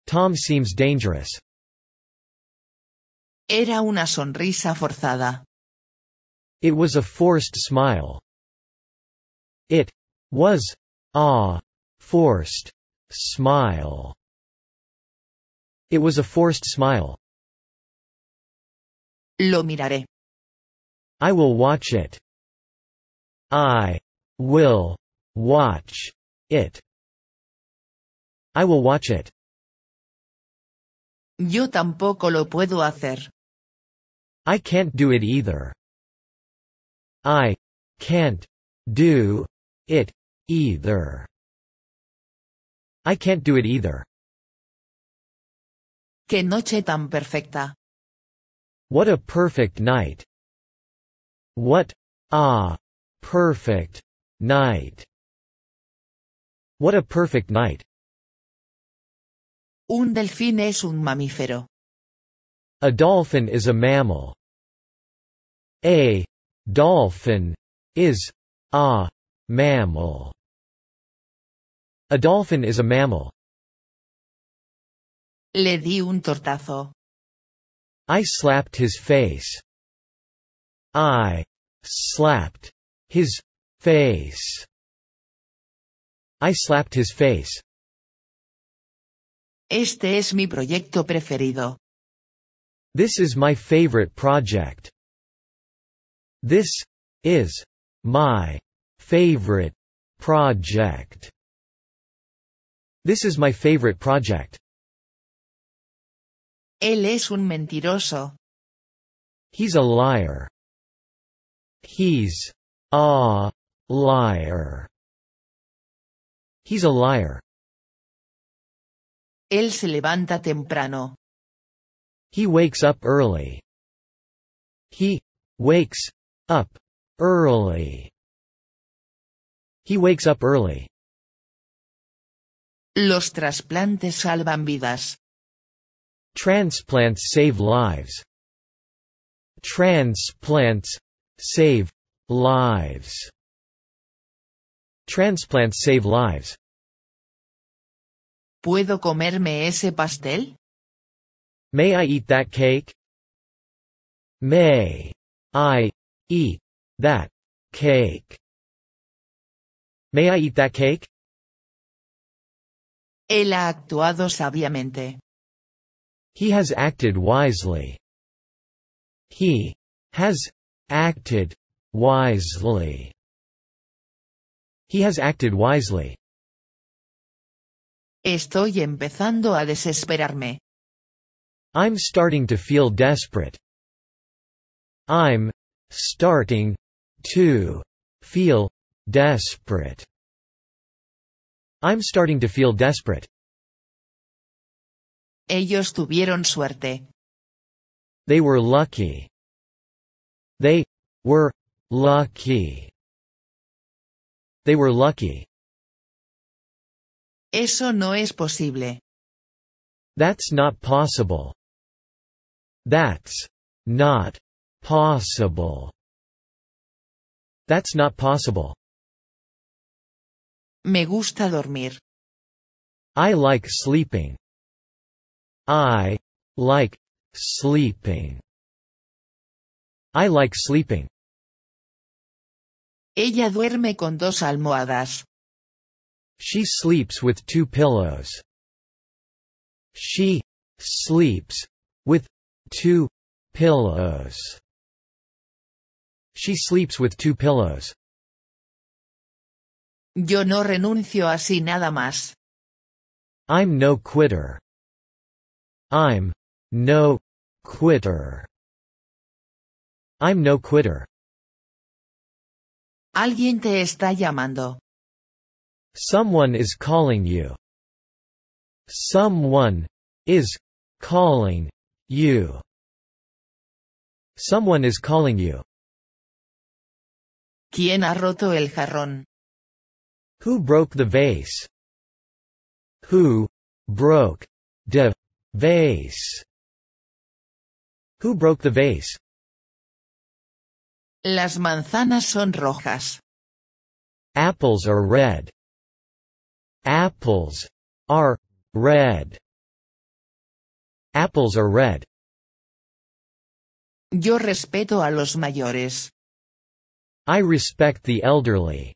Tom seems dangerous. Era una sonrisa forzada. It was a forced smile. It was a forced smile. It was a forced smile. Lo miraré. I will watch it. I will watch it. I will watch it. Yo tampoco lo puedo hacer. I can't do it either. I can't do it either. I can't do it either. Qué noche tan perfecta. What a perfect night. What a perfect night. What a perfect night. Un delfín es un mamífero. A dolphin is a mammal. A dolphin is a mammal. A dolphin is a mammal. Le di un tortazo. I slapped his face. I slapped his face. I slapped his face. Este es mi proyecto preferido. This is my favorite project. This is my favorite project. This is my favorite project. Él es un mentiroso. He's a liar. He's a liar. He's a liar. Él se levanta temprano. He wakes up early. He wakes up early. He wakes up early. Los trasplantes salvan vidas. Transplants save lives. Transplants save lives. Transplants save lives. ¿Puedo comerme ese pastel? May I eat that cake? May I eat that cake? May I eat that cake? Él ha actuado sabiamente. He has acted wisely. He has acted wisely. He has acted wisely. Estoy empezando a desesperarme. I'm starting to feel desperate. I'm starting to feel desperate. I'm starting to feel desperate. Ellos tuvieron suerte. They were lucky. They were lucky. They were lucky. Eso no es posible. That's not possible. That's not possible. That's not possible. Me gusta dormir. I like sleeping. I like sleeping. I like sleeping. Ella duerme con dos almohadas. She sleeps with two pillows. She sleeps with two pillows. She sleeps with two pillows. Yo no renuncio así nada más. I'm no quitter. I'm no quitter. I'm no quitter. Alguien te está llamando. Someone is calling you. Someone is calling you. Someone is calling you. ¿Quién ha roto el jarrón? Who broke the vase? Who broke the vase? Who broke the vase? Las manzanas son rojas. Apples are red. Apples are red. Apples are red. Yo respeto a los mayores. I respect the elderly.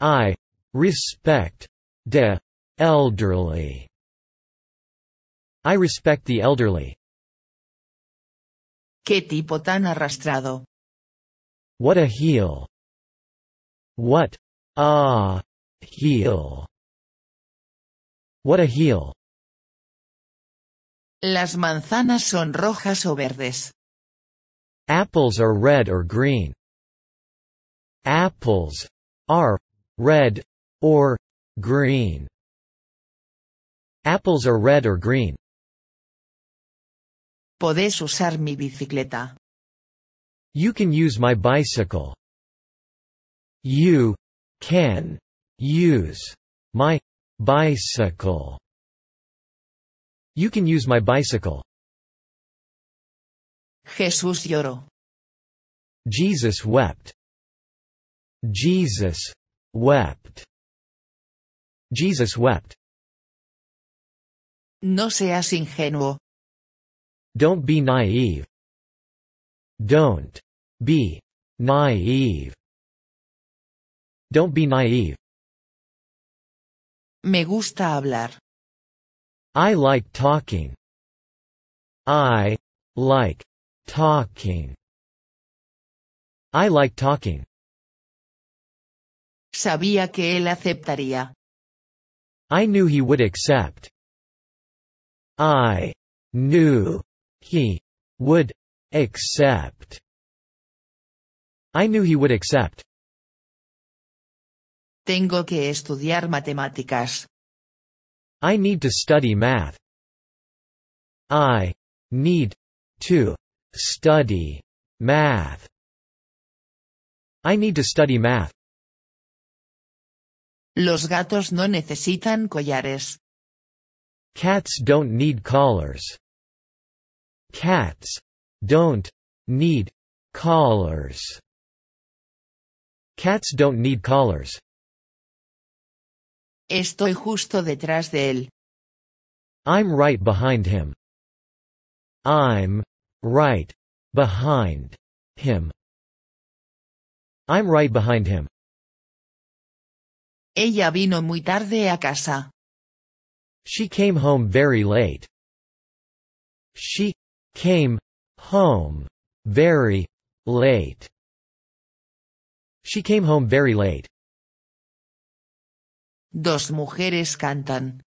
I respect the elderly. I respect the elderly. Qué tipo tan arrastrado. What a heel. What a Heel. What a heel. Las manzanas son rojas o verdes. Apples are red or green. Apples are red or green. Apples are red or green. Podés usar mi bicicleta. You can use my bicycle. You can use my bicycle. You can use my bicycle. Jesús lloró. Jesus wept. Jesus wept. Jesus wept. No seas ingenuo. Don't be naive. Don't be naive. Don't be naive. Me gusta hablar. I like talking. I like talking. I like talking. Sabía que él aceptaría. I knew he would accept. I knew he would accept. I knew he would accept. Tengo que estudiar matemáticas. I need to study math. I need to study math. I need to study math. Los gatos no necesitan collares. Cats don't need collars. Cats don't need collars. Cats don't need collars. Estoy justo detrás de él. I'm right behind him. I'm right behind him. I'm right behind him. Ella vino muy tarde a casa. She came home very late. She came home very late. She came home very late. Dos mujeres cantan.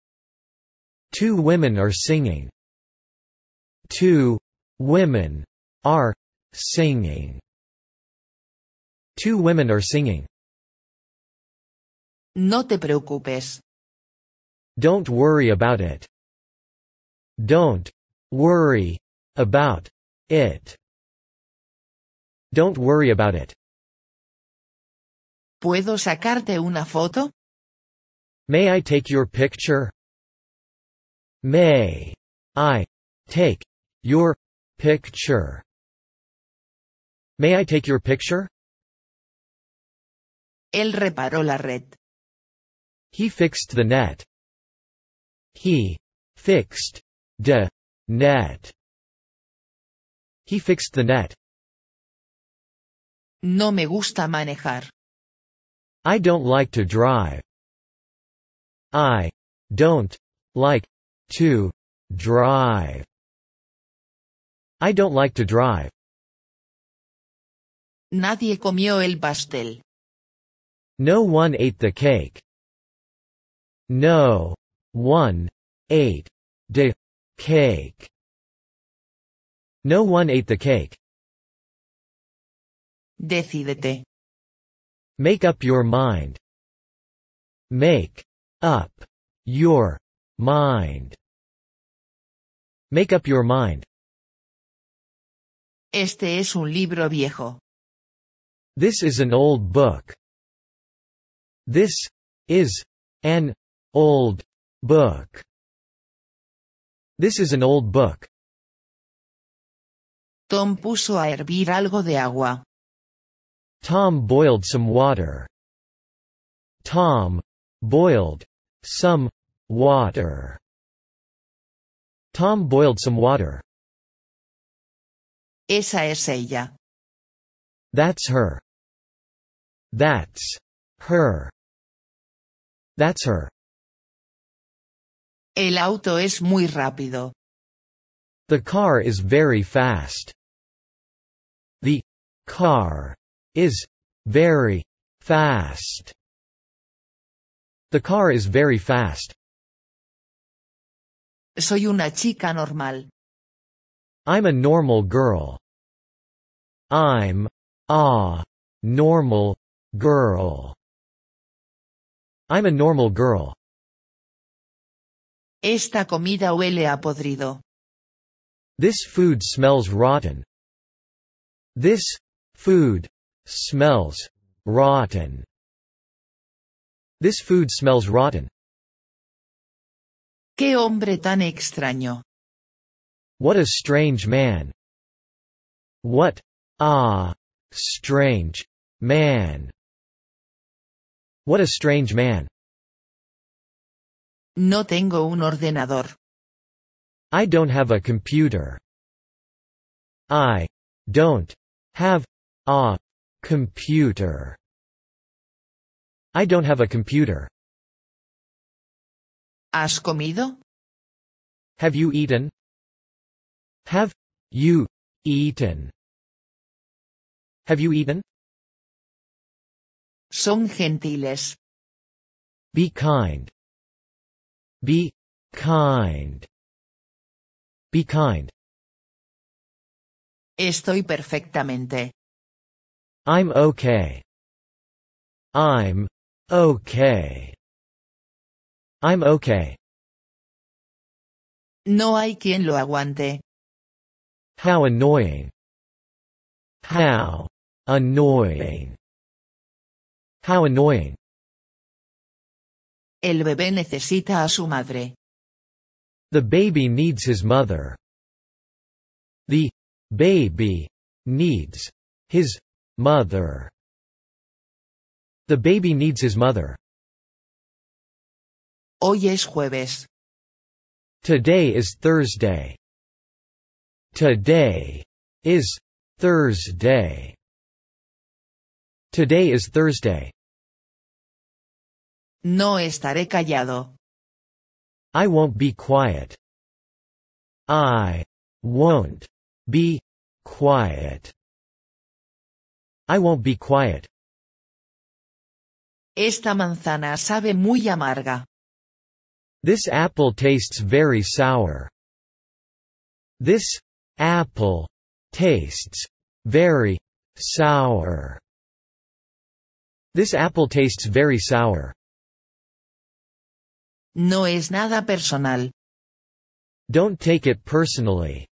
Two women are singing. Two women are singing. Two women are singing. No te preocupes. Don't worry about it. Don't worry about it. Don't worry about it. ¿Puedo sacarte una foto? May I take your picture? May I take your picture? May I take your picture? Él reparó la red. He fixed the net. He fixed the net. He fixed the net. No me gusta manejar. I don't like to drive. I don't like to drive. I don't like to drive. Nadie comió el pastel. No one ate the cake. No one ate the cake. No one ate the cake. Decídete. Make up your mind. Make up your mind. Make up your mind. Este es un libro viejo. This is an old book. This is an old book. This is an old book. Tom puso a hervir algo de agua. Tom boiled some water. Tom boiled some water. Tom boiled some water. Esa es ella. That's her. That's her. That's her. El auto es muy rápido. The car is very fast. The car is very fast. The car is very fast. Soy una chica normal. I'm a normal girl. I'm a normal girl. I'm a normal girl. Esta comida huele a podrido. This food smells rotten. This food smells rotten. This food smells rotten. Qué hombre tan extraño. What a strange man. What ah, strange man. What a strange man. No tengo un ordenador. I don't have a computer. I don't have a computer. I don't have a computer. ¿Has comido? Have you eaten? Have you eaten? Have you eaten? Son gentiles. Be kind. Be kind. Be kind. Estoy perfectamente. I'm okay. I'm Okay. I'm okay. No hay quien lo aguante. How annoying. How annoying. How annoying. El bebé necesita a su madre. The baby needs his mother. The baby needs his mother. The baby needs his mother. Hoy es jueves. Today is Thursday. Today is Thursday. Today is Thursday. No estaré callado. I won't be quiet. I won't be quiet. I won't be quiet. Esta manzana sabe muy amarga. This apple tastes very sour. This apple tastes very sour. This apple tastes very sour. No es nada personal. Don't take it personally.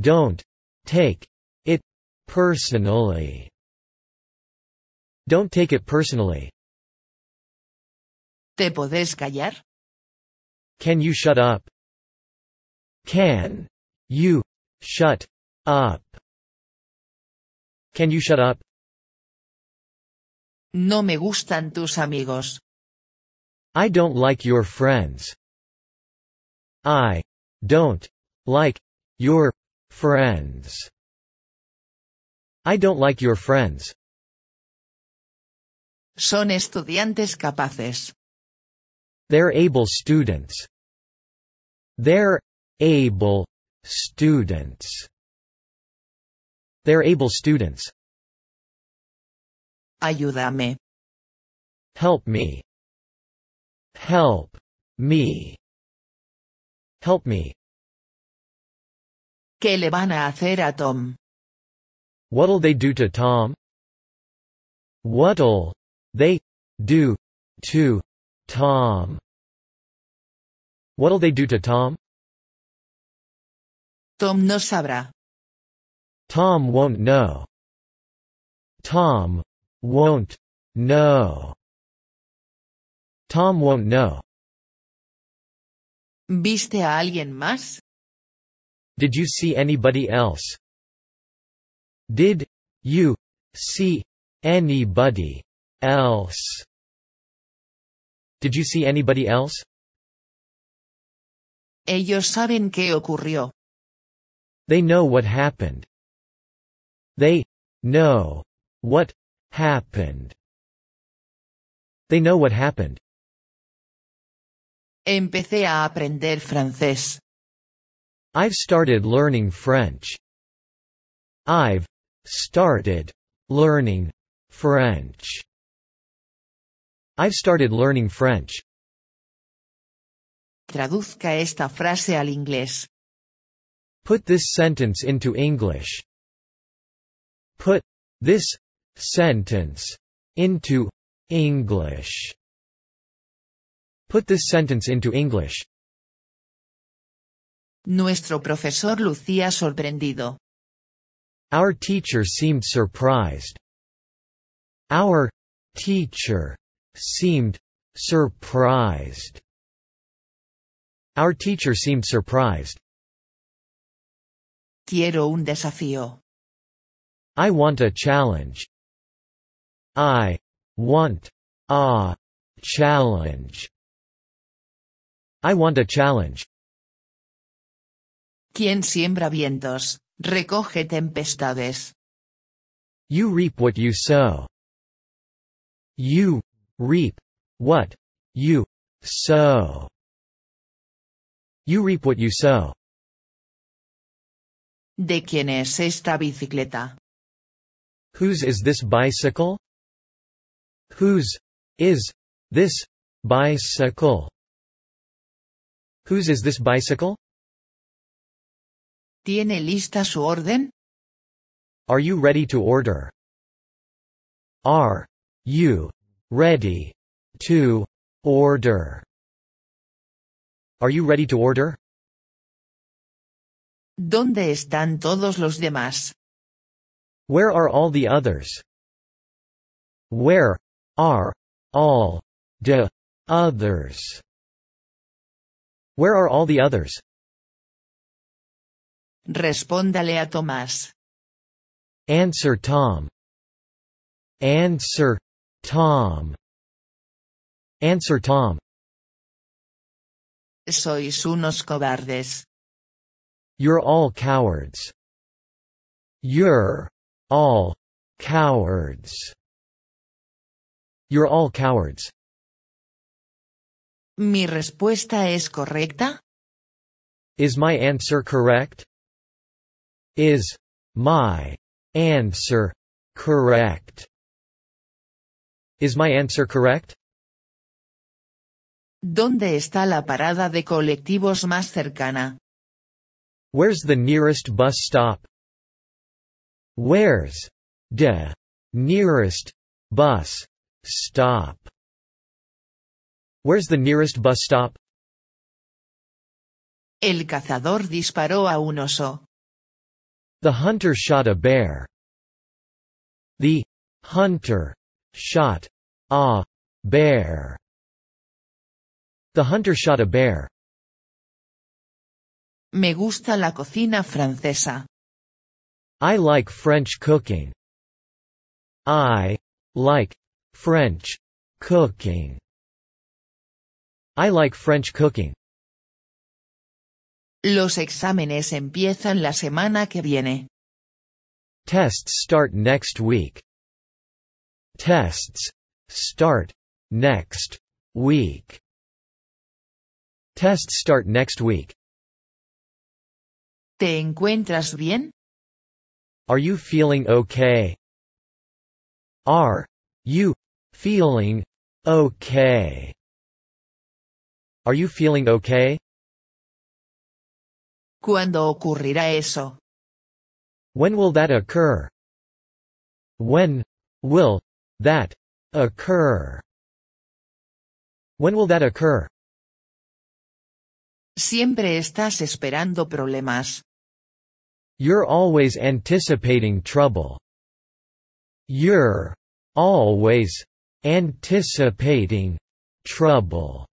Don't take it personally. Don't take it personally. ¿Te podés callar? Can you shut up? Can you shut up? Can you shut up? No me gustan tus amigos. I don't like your friends. I don't like your friends. I don't like your friends. Son estudiantes capaces. They're able students. They're able students. They're able students. Ayúdame. Help me. Help me. Help me. ¿Qué le van a hacer a Tom? What'll they do to Tom? What'll they do to Tom. What'll they do to Tom? Tom no sabrá. Tom won't know. Tom won't know. Tom won't know. ¿Viste a alguien más? Did you see anybody else? Did you see anybody Else. Did you see anybody else? Ellos saben qué ocurrió. They know what happened. They know what happened. They know what happened. Empecé a aprender francés. I've started learning French. I've started learning French. I've started learning French. Traduzca esta frase al inglés. Put this sentence into English. Put this sentence into English. Put this sentence into English. Nuestro profesor lucía sorprendido. Our teacher seemed surprised. Our teacher seemed surprised. Our teacher seemed surprised. Quiero un desafío. I want a challenge. I want a challenge. I want a challenge. Quien siembra vientos, recoge tempestades. You reap what you sow. You reap what you sow. You reap what you sow. ¿De quién es esta bicicleta? Whose is this bicycle? Whose is this bicycle? Whose is this bicycle? ¿Tiene lista su orden? Are you ready to order? Are you ready to order. Are you ready to order? ¿Dónde están todos los demás? Where are all the others? Where are all the others? Where are all the others? Respóndale a Tomás. Answer Tom. Answer Tom. Answer Tom. Sois unos cobardes. You're all cowards. You're all cowards. You're all cowards. ¿Mi respuesta es correcta? Is my answer correct? Is my answer correct? Is my answer correct? ¿Dónde está la parada de colectivos más cercana? Where's the nearest bus stop? Where's the nearest bus stop? Where's the nearest bus stop? El cazador disparó a un oso. The hunter shot a bear. The hunter shot a bear. The hunter shot a bear. Me gusta la cocina francesa. I like French cooking. I like French cooking. I like French cooking. Los exámenes empiezan la semana que viene. Tests start next week. Tests start next week. Tests start next week. ¿Te encuentras bien? Are you feeling okay? Are you feeling okay? Are you feeling okay? ¿Cuándo ocurrirá eso? When will that occur? When will that occur. When will that occur? Siempre estás esperando problemas. You're always anticipating trouble. You're always anticipating trouble.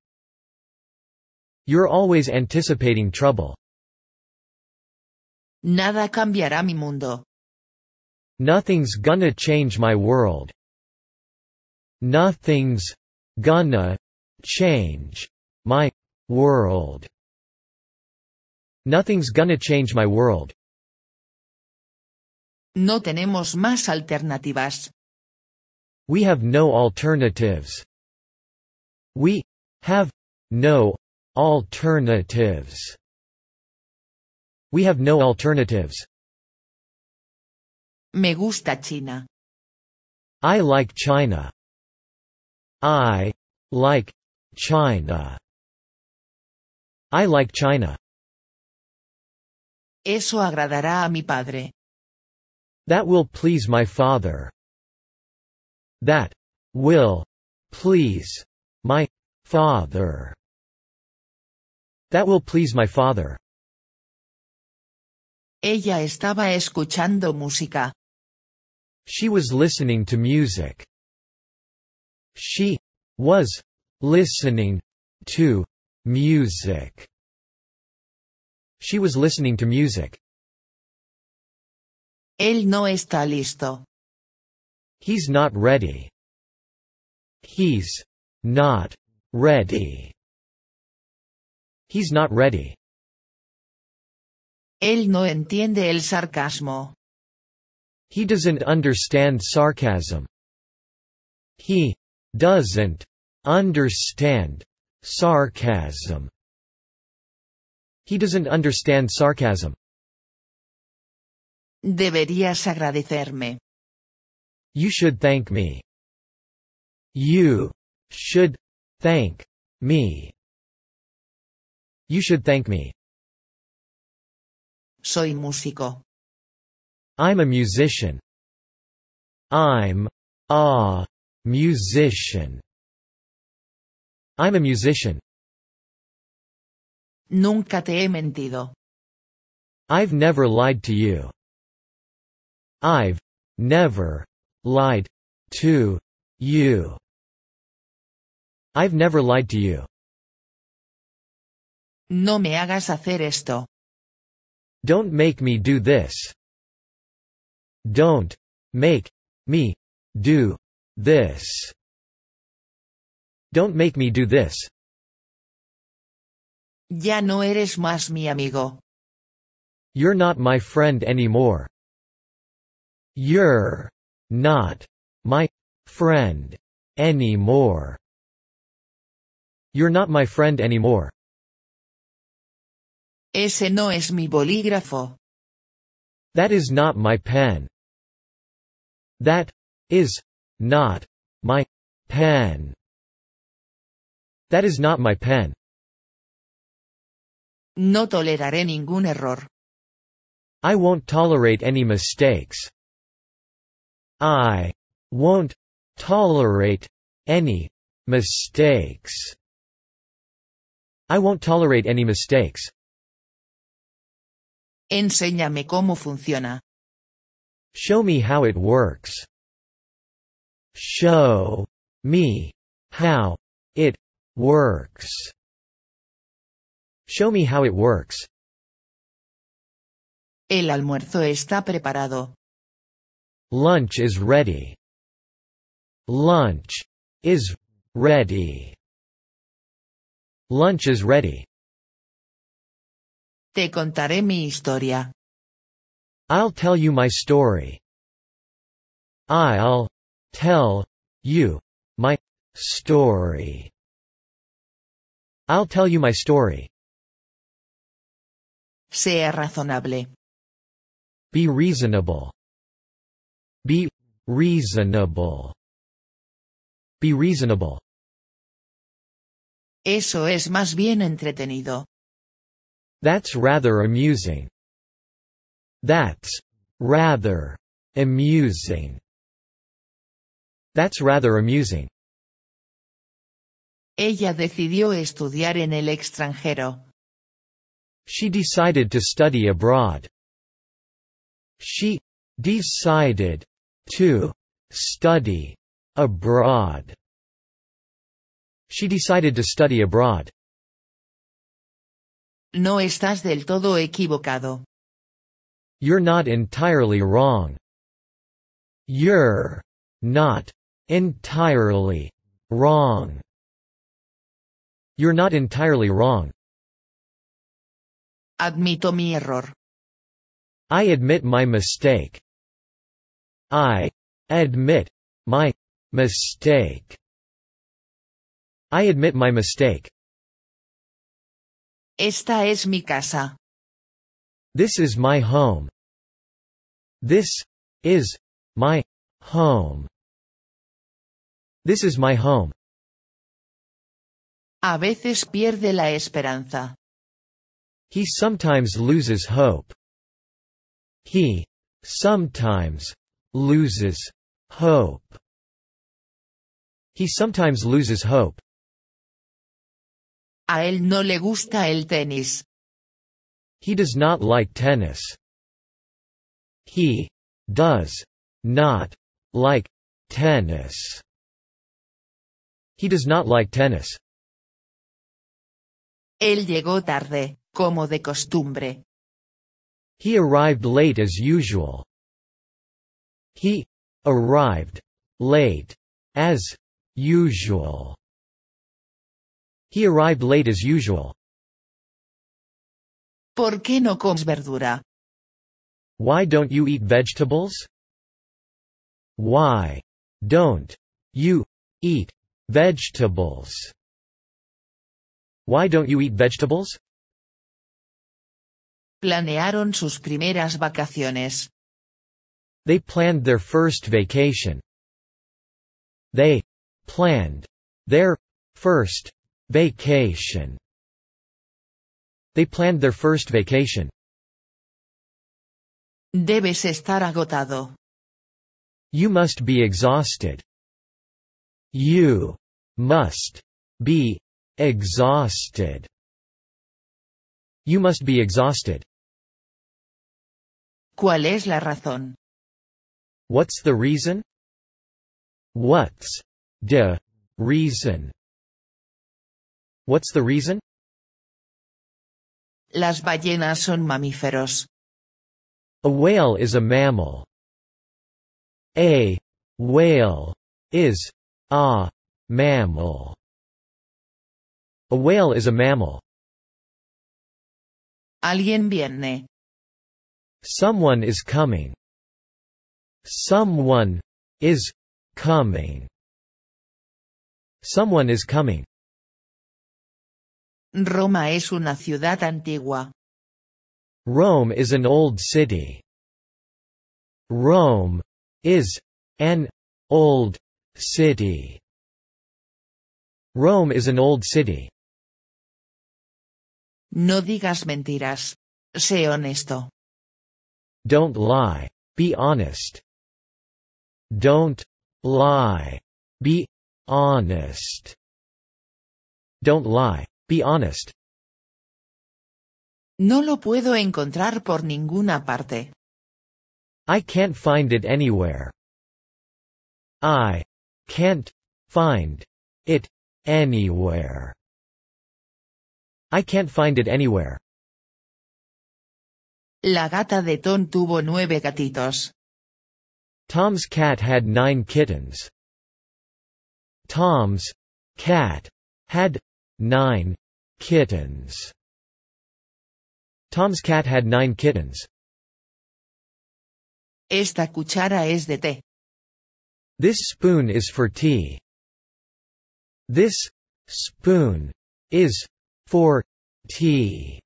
You're always anticipating trouble. Nada cambiará mi mundo. Nothing's gonna change my world. Nothing's gonna change my world. Nothing's gonna change my world. No tenemos más alternativas. We have no alternatives. We have no alternatives. We have no alternatives. Me gusta China. I like China. I like China. I like China. Eso agradará a mi padre. That will please my father. That will please my father. That will please my father. Ella estaba escuchando música. She was listening to music. She was listening to music. She was listening to music. Él no está listo. He's not ready. He's not ready. He's not ready. Él no entiende el sarcasmo. He doesn't understand sarcasm. He doesn't understand sarcasm. He doesn't understand sarcasm. Deberías agradecerme. You should thank me. You should thank me. You should thank me. Soy músico. I'm a musician. I'm a Musician I'm a musician. Nunca te he mentido. I've never lied to you. I've never lied to you. I've never lied to you. No me hagas hacer esto. Don't make me do this. Don't make me do this. Don't make me do this. Ya no eres más mi amigo. You're not my friend anymore. You're not my friend anymore. You're not my friend anymore. Ese no es mi bolígrafo. That is not my pen. That is not my pen. That is not my pen. No toleraré ningún error. I won't tolerate any mistakes. I won't tolerate any mistakes. I won't tolerate any mistakes. Enséñame cómo funciona. Show me how it works show me how it works. Show me how it works. El almuerzo está preparado. Lunch is ready. Lunch is ready. Lunch is ready. Te contaré mi historia. I'll tell you my story. I'll tell you my story. I'll tell you my story. Sea razonable. Be reasonable. Be reasonable. Be reasonable. Eso es más bien entretenido. That's rather amusing. That's rather amusing. That's rather amusing. Ella decidió estudiar en el extranjero. She decided to study abroad. She decided to study abroad. She decided to study abroad. No estás del todo equivocado. You're not entirely wrong. You're not entirely wrong. You're not entirely wrong. Admito mi error. I admit my mistake. I admit my mistake. I admit my mistake. Esta es mi casa. This is my home. This is my home. This is my home. A veces pierde la esperanza. He sometimes loses hope. He sometimes loses hope. He sometimes loses hope. A él no le gusta el tenis. He does not like tennis. He does not like tennis. He does not like tennis. Él llegó tarde, como de costumbre. He arrived late as usual. He arrived late as usual. He arrived late as usual. ¿Por qué no comes verdura? Why don't you eat vegetables? Why don't you eat Vegetables Why don't you eat vegetables? Planearon sus primeras vacaciones. They planned their first vacation. They planned their first vacation. They planned their first vacation. Debes estar agotado. You must be exhausted. You must be exhausted. You must be exhausted. ¿Cuál es la razón? What's the reason? What's the reason? What's the reason? Las ballenas son mamíferos. A whale is a mammal. A whale is a Mammal A whale is a mammal. Alguien viene. Someone is coming. Someone is coming. Someone is coming. Roma es una ciudad antigua. Rome is an old city. Rome is an old city. Rome is an old city. No digas mentiras. Sé honesto. Don't lie. Be honest. Don't lie. Be honest. Don't lie. Be honest. No lo puedo encontrar por ninguna parte. I can't find it anywhere. I can't find it Anywhere. I can't find it anywhere. La gata de Tom tuvo nueve gatitos. Tom's cat had nine kittens. Tom's cat had nine kittens. Tom's cat had nine kittens. Esta cuchara es de té. This spoon is for tea. This spoon is for tea.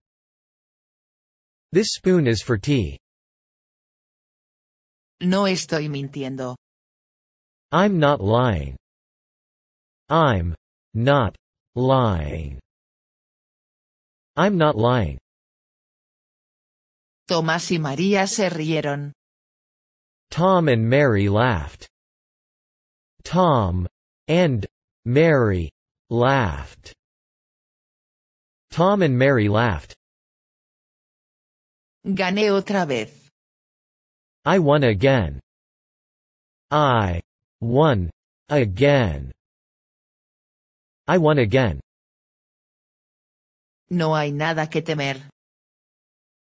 This spoon is for tea. No estoy mintiendo. I'm not lying. I'm not lying. I'm not lying. Tomás y María se rieron. Tom and Mary laughed. Tom and Mary laughed. Tom and Mary laughed. Gané otra vez. I won again. I won again. I won again. No hay nada que temer.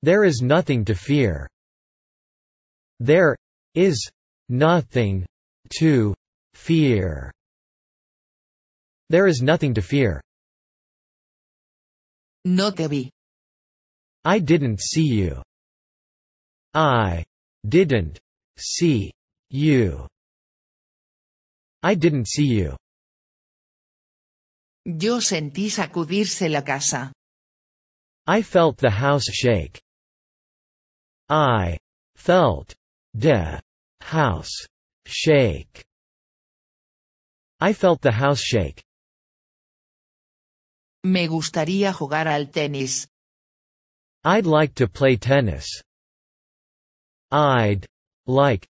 There is nothing to fear. There is nothing to fear. There is nothing to fear. No te vi. I didn't see you. I didn't see you. I didn't see you. Yo sentí sacudirse la casa. I felt the house shake. I felt the house shake. I felt the house shake. Me gustaría jugar al tenis. I'd like to play tennis. I'd like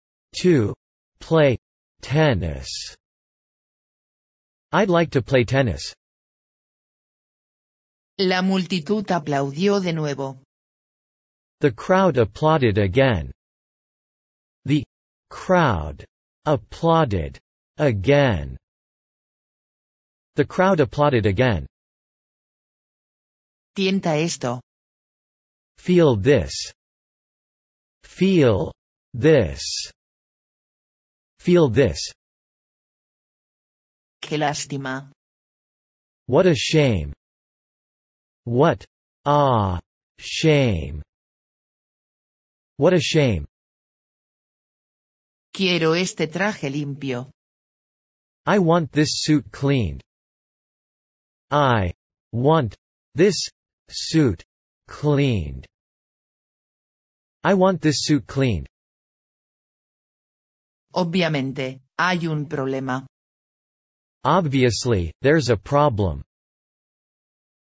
to play tennis. I'd like to play tennis. La multitud aplaudió de nuevo. The crowd applauded again. The crowd applauded again. The crowd applauded again. Tienta esto. Feel this. Feel this. Feel this. Qué lástima. What a shame. What a shame. What a shame. Quiero este traje limpio. I want this suit cleaned. I want this Suit. Cleaned. I want this suit cleaned. Obviamente, hay un problema. Obviously, there's a problem.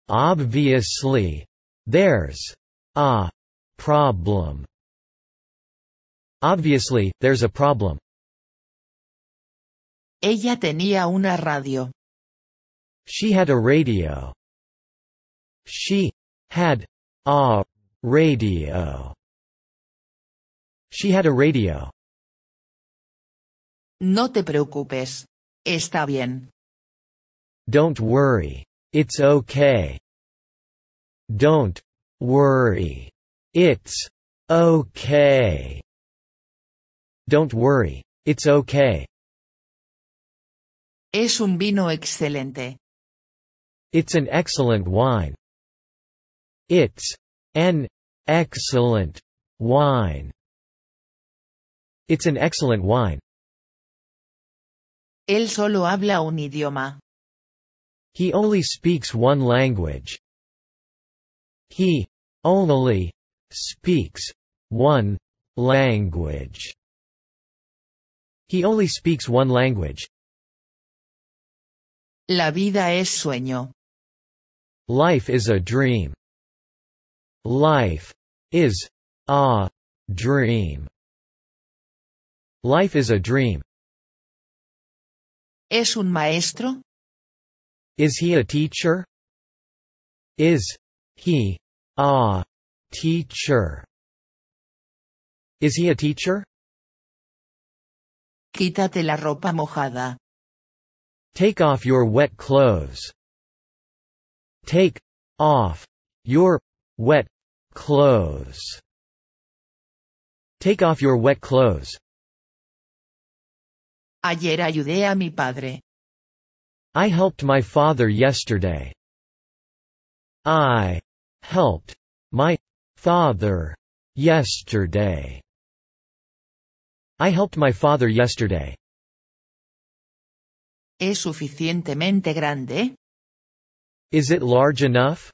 Obviously. There's a problem. Obviously, there's a problem. Ella tenía una radio. She had a radio. She had a radio. She had a radio. No te preocupes. Está bien. Don't worry. It's okay. Don't worry. It's okay. Don't worry. It's okay. Es un vino excelente. It's an excellent wine. It's an excellent wine. It's an excellent wine. Él solo habla un idioma. He only speaks one language. He only speaks one language. He only speaks one language. La vida es sueño. Life is a dream. Life is a dream. Life is a dream. ¿Es un maestro? Is he a teacher? Is he a teacher? Is he a teacher? Quítate la ropa mojada. Take off your wet clothes. Take off your Wet clothes. Take off your wet clothes. Ayer ayudé a mi padre. I helped my father yesterday. I helped my father yesterday. I helped my father yesterday. ¿Es suficientemente grande? Is it large enough?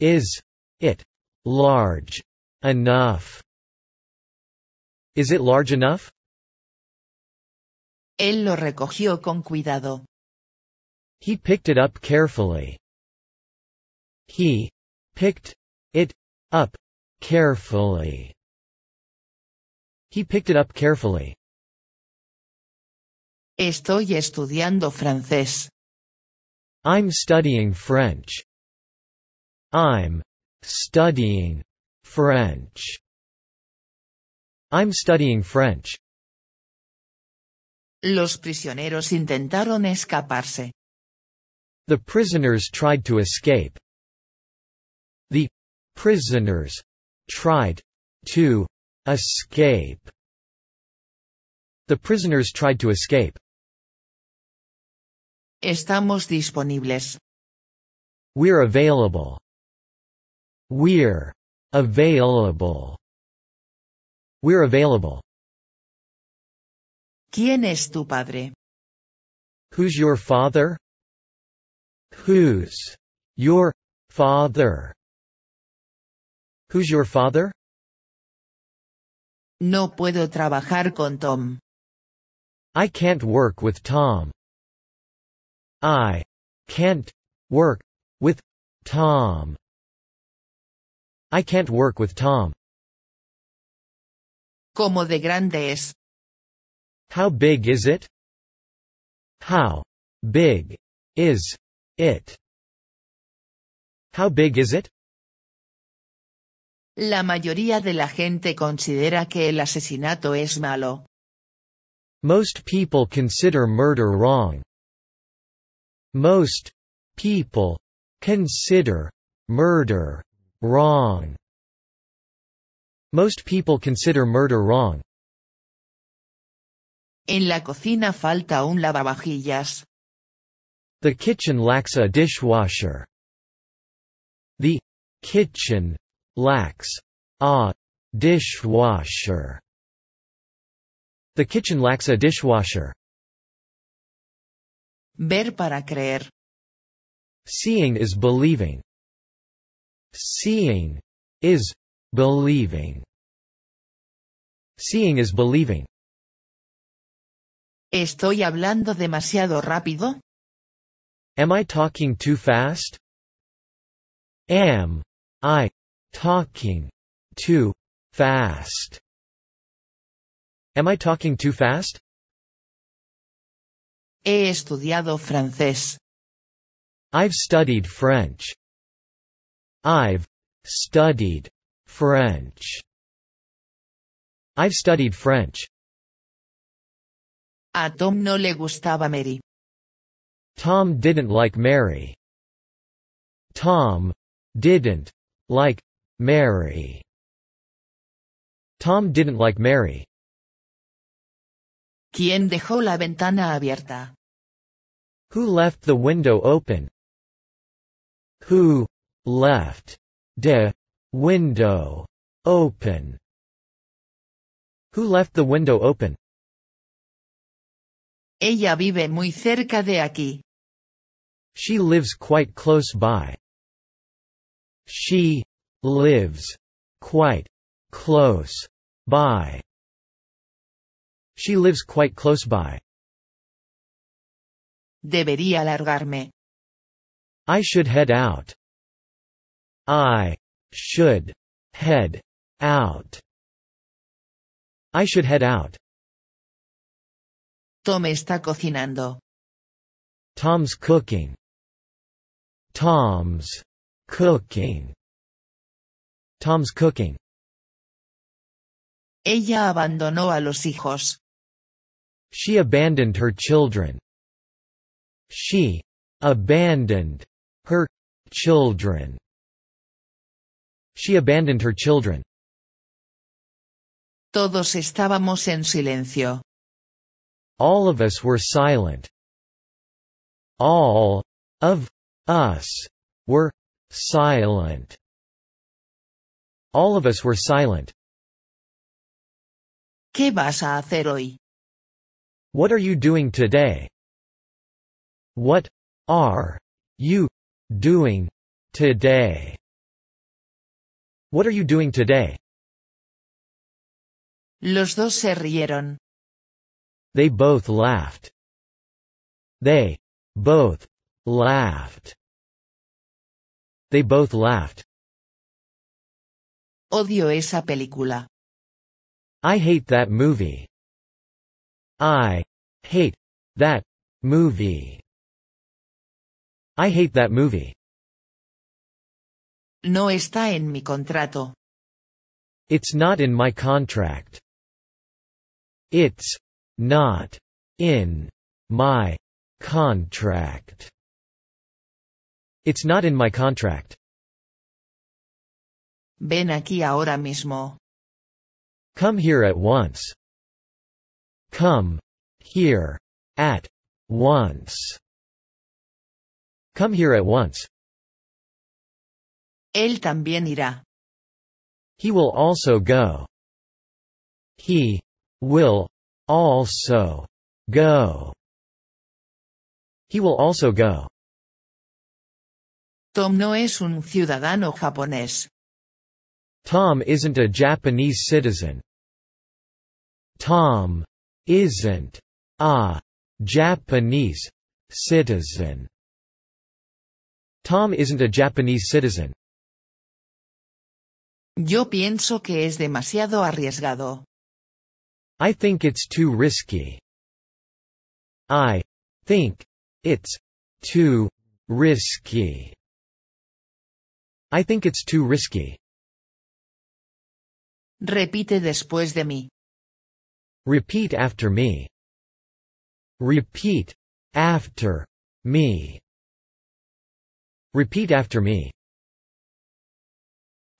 Is it large enough? Is it large enough? Él lo recogió con cuidado. He picked it up carefully. He picked it up carefully. He picked it up carefully. Estoy estudiando francés. I'm studying French. I'm studying French. I'm studying French. Los prisioneros intentaron escaparse. The prisoners tried to escape. The prisoners tried to escape. The prisoners tried to escape. Estamos disponibles. We're available. We're available. We're available. ¿Quién es tu padre? Who's your father? Who's your father? Who's your father? No puedo trabajar con Tom. I can't work with Tom. I can't work with Tom. I can't work with Tom. Como de grande es? How big is it? How big is it? How big is it? La mayoría de la gente considera que el asesinato es malo. Most people consider murder wrong. Most people consider murder Wrong. Most people consider murder wrong. En la cocina falta un lavavajillas. The kitchen lacks a dishwasher. The kitchen lacks a dishwasher. The kitchen lacks a dishwasher. Ver para creer. Seeing is believing. Seeing is believing. Seeing is believing. ¿Estoy hablando demasiado rápido? Am I talking too fast? Am I talking too fast? Am I talking too fast? He estudiado francés. I've studied French. I've studied French. I've studied French. A Tom no le gustaba Mary. Tom didn't like Mary. Tom didn't like Mary. Tom didn't like Mary. ¿Quién dejó la ventana abierta? Who left the window open? Who left de window open Who left the window open? Ella vive muy cerca de aquí. She lives quite close by. She lives quite close by. She lives quite close by. Debería largarme. I should head out. I should head out. I should head out. Tom está cocinando. Tom's cooking. Tom's cooking. Tom's cooking. Ella abandonó a los hijos. She abandoned her children. She abandoned her children. She abandoned her children. Todos estábamos en silencio. All of us were silent. All of us were silent. All of us were silent. ¿Qué vas a hacer hoy? What are you doing today? What are you doing today? What are you doing today? Los dos se rieron. They both laughed. They both laughed. They both laughed. Odio esa película. I hate that movie. I hate that movie. I hate that movie. No está en mi contrato. It's not in my contract. It's not in my contract. It's not in my contract. Ven aquí ahora mismo. Come here at once. Come here at once. Come here at once. Él también irá. He will also go. He will also go. He will also go. Tom no es un ciudadano japonés. Tom isn't a Japanese citizen. Tom isn't a Japanese citizen. Tom isn't a Japanese citizen. Yo pienso que es demasiado arriesgado. I think it's too risky. I think it's too risky. I think it's too risky. Repite después de mí. Repeat after me. Repeat after me. Repeat after me.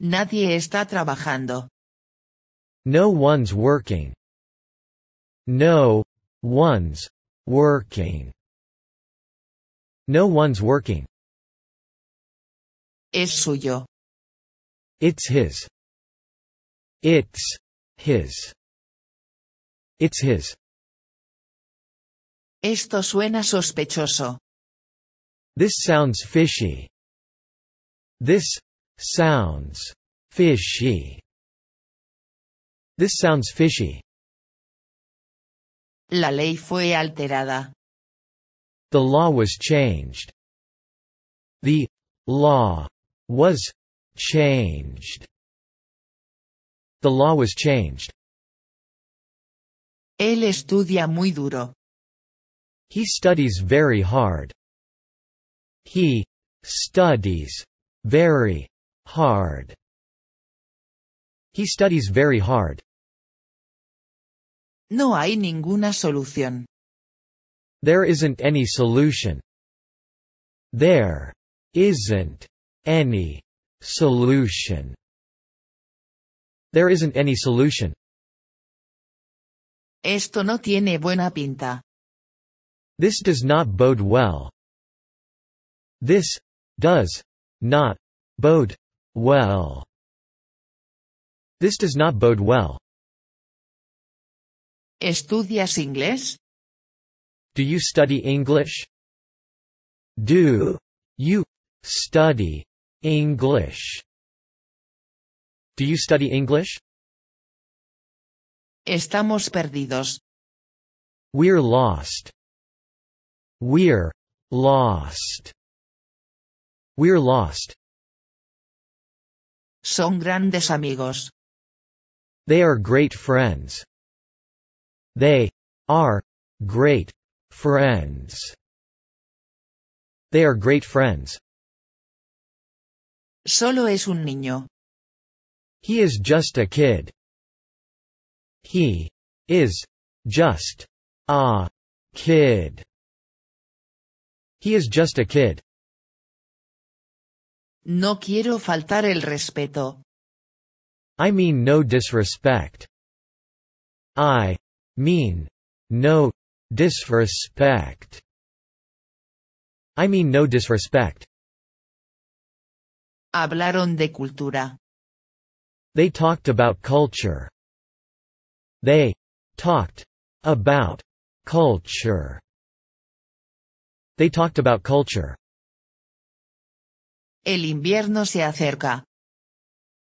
Nadie está trabajando. No one's working. No one's working. No one's working. Es suyo. It's his. It's his. It's his. Esto suena sospechoso. This sounds fishy. This Sounds fishy. This sounds fishy. La ley fue alterada. The law was changed. The law was changed. The law was changed. Él estudia muy duro. He studies very hard. He studies very Hard. He studies very hard. No hay ninguna solución. There isn't any solution. There isn't any solution. There isn't any solution. Esto no tiene buena pinta. This does not bode well. This does not bode well. This does not bode well. ¿Estudias inglés? Do you study English? Do you study English? Do you study English? Estamos perdidos. We're lost. We're lost. We're lost. Son grandes amigos. They are great friends. They are great friends. They are great friends. Solo es un niño. He is just a kid. He is just a kid. He is just a kid. No quiero faltar el respeto. I mean no disrespect. I mean no disrespect. I mean no disrespect. Hablaron de cultura. They talked about culture. They talked about culture. They talked about culture. El invierno se acerca.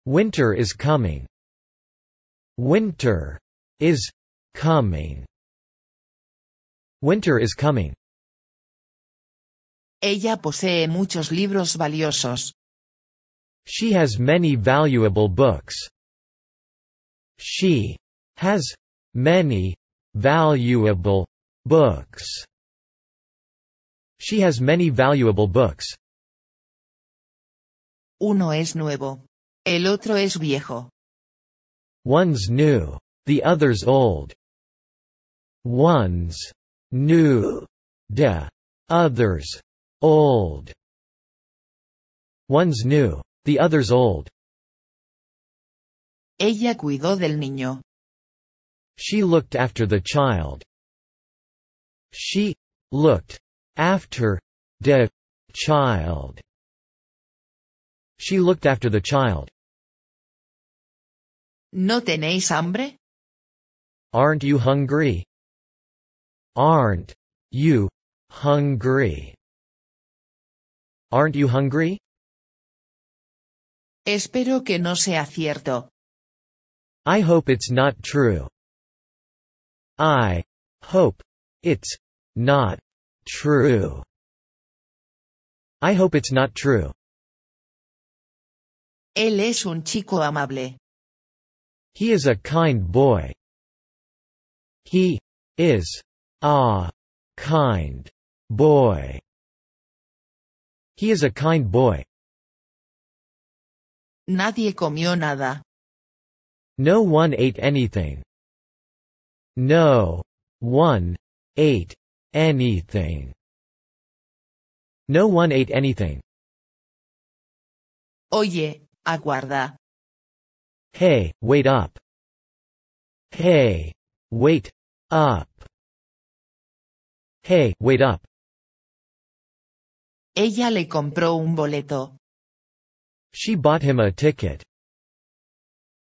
Winter is coming. Winter is coming. Winter is coming. Ella posee muchos libros valiosos. She has many valuable books. She has many valuable books. She has many valuable books. Uno es nuevo. El otro es viejo. One's new. The other's old. One's new. The other's old. One's new. The other's old. Ella cuidó del niño. She looked after the child. She looked after the child. She looked after the child. ¿No tenéis hambre? Aren't you hungry? Aren't you hungry? Aren't you hungry? Espero que no sea cierto. I hope it's not true. I hope it's not true. I hope it's not true. Él es un chico amable. He is a kind boy. He is a kind boy. He is a kind boy. Nadie comió nada. No one ate anything. No one ate anything. No one ate anything. Oye, Aguarda. Hey, wait up. Hey, wait up. Hey, wait up. Ella le compró un boleto. She bought him a ticket.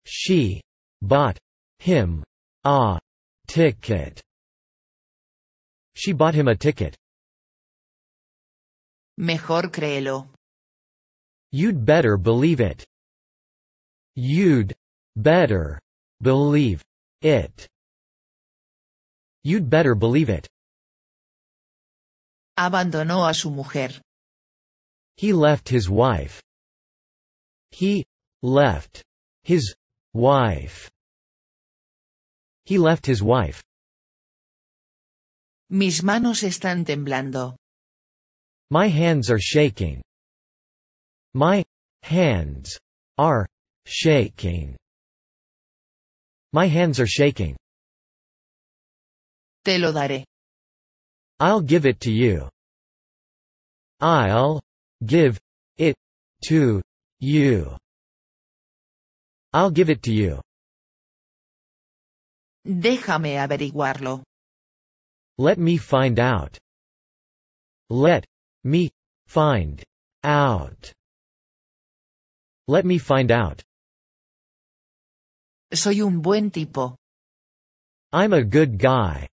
She bought him a ticket. She bought him a ticket. Mejor créelo. You'd better believe it. You'd better believe it. You'd better believe it. Abandonó a su mujer. He left his wife. He left his wife. He left his wife. Mis manos están temblando. My hands are shaking. My hands are shaking. My hands are shaking. Te lo daré. I'll give it to you. I'll give it to you. I'll give it to you. Déjame averiguarlo. Let me find out. Let me find out. Let me find out. Soy un buen tipo. I'm a good guy.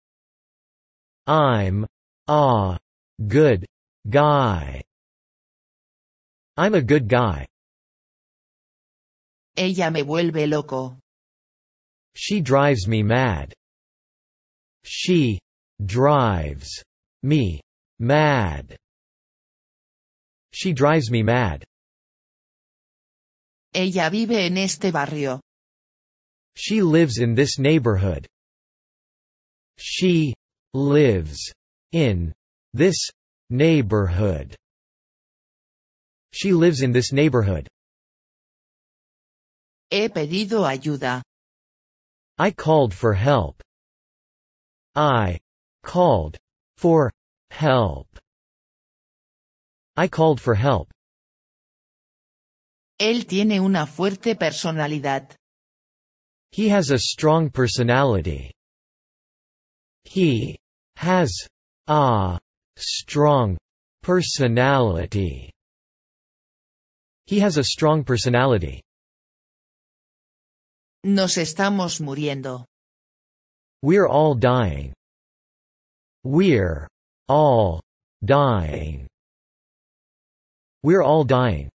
I'm a good guy. I'm a good guy. Ella me vuelve loco. She drives me mad. She drives me mad. She drives me mad. Ella vive en este barrio. She lives in this neighborhood. She lives in this neighborhood. She lives in this neighborhood. He pedido ayuda. I called for help. I called for help. I called for help. Él tiene una fuerte personalidad. He has a strong personality. He has a strong personality. He has a strong personality. Nos estamos muriendo. We're all dying. We're all dying. We're all dying.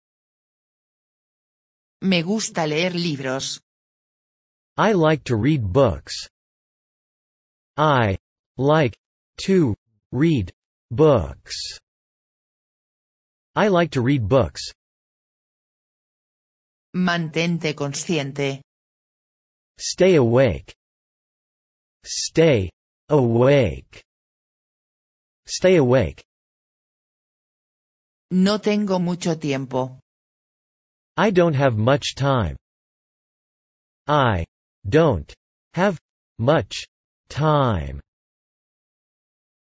Me gusta leer libros. I like to read books. I like to read books. I like to read books. Mantente consciente. Stay awake. Stay awake. Stay awake. No tengo mucho tiempo. I don't have much time. I don't have much time.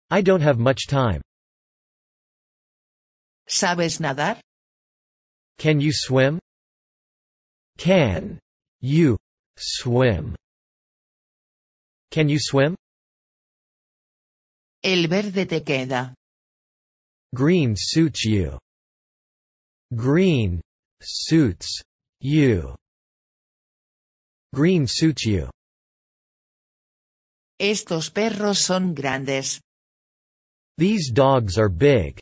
I don't have much time. ¿Sabes nadar? Can you swim? Can you swim? Can you swim? El verde te queda. Green suits you. Green suits you. Green suits you. Estos perros son grandes. These dogs are big.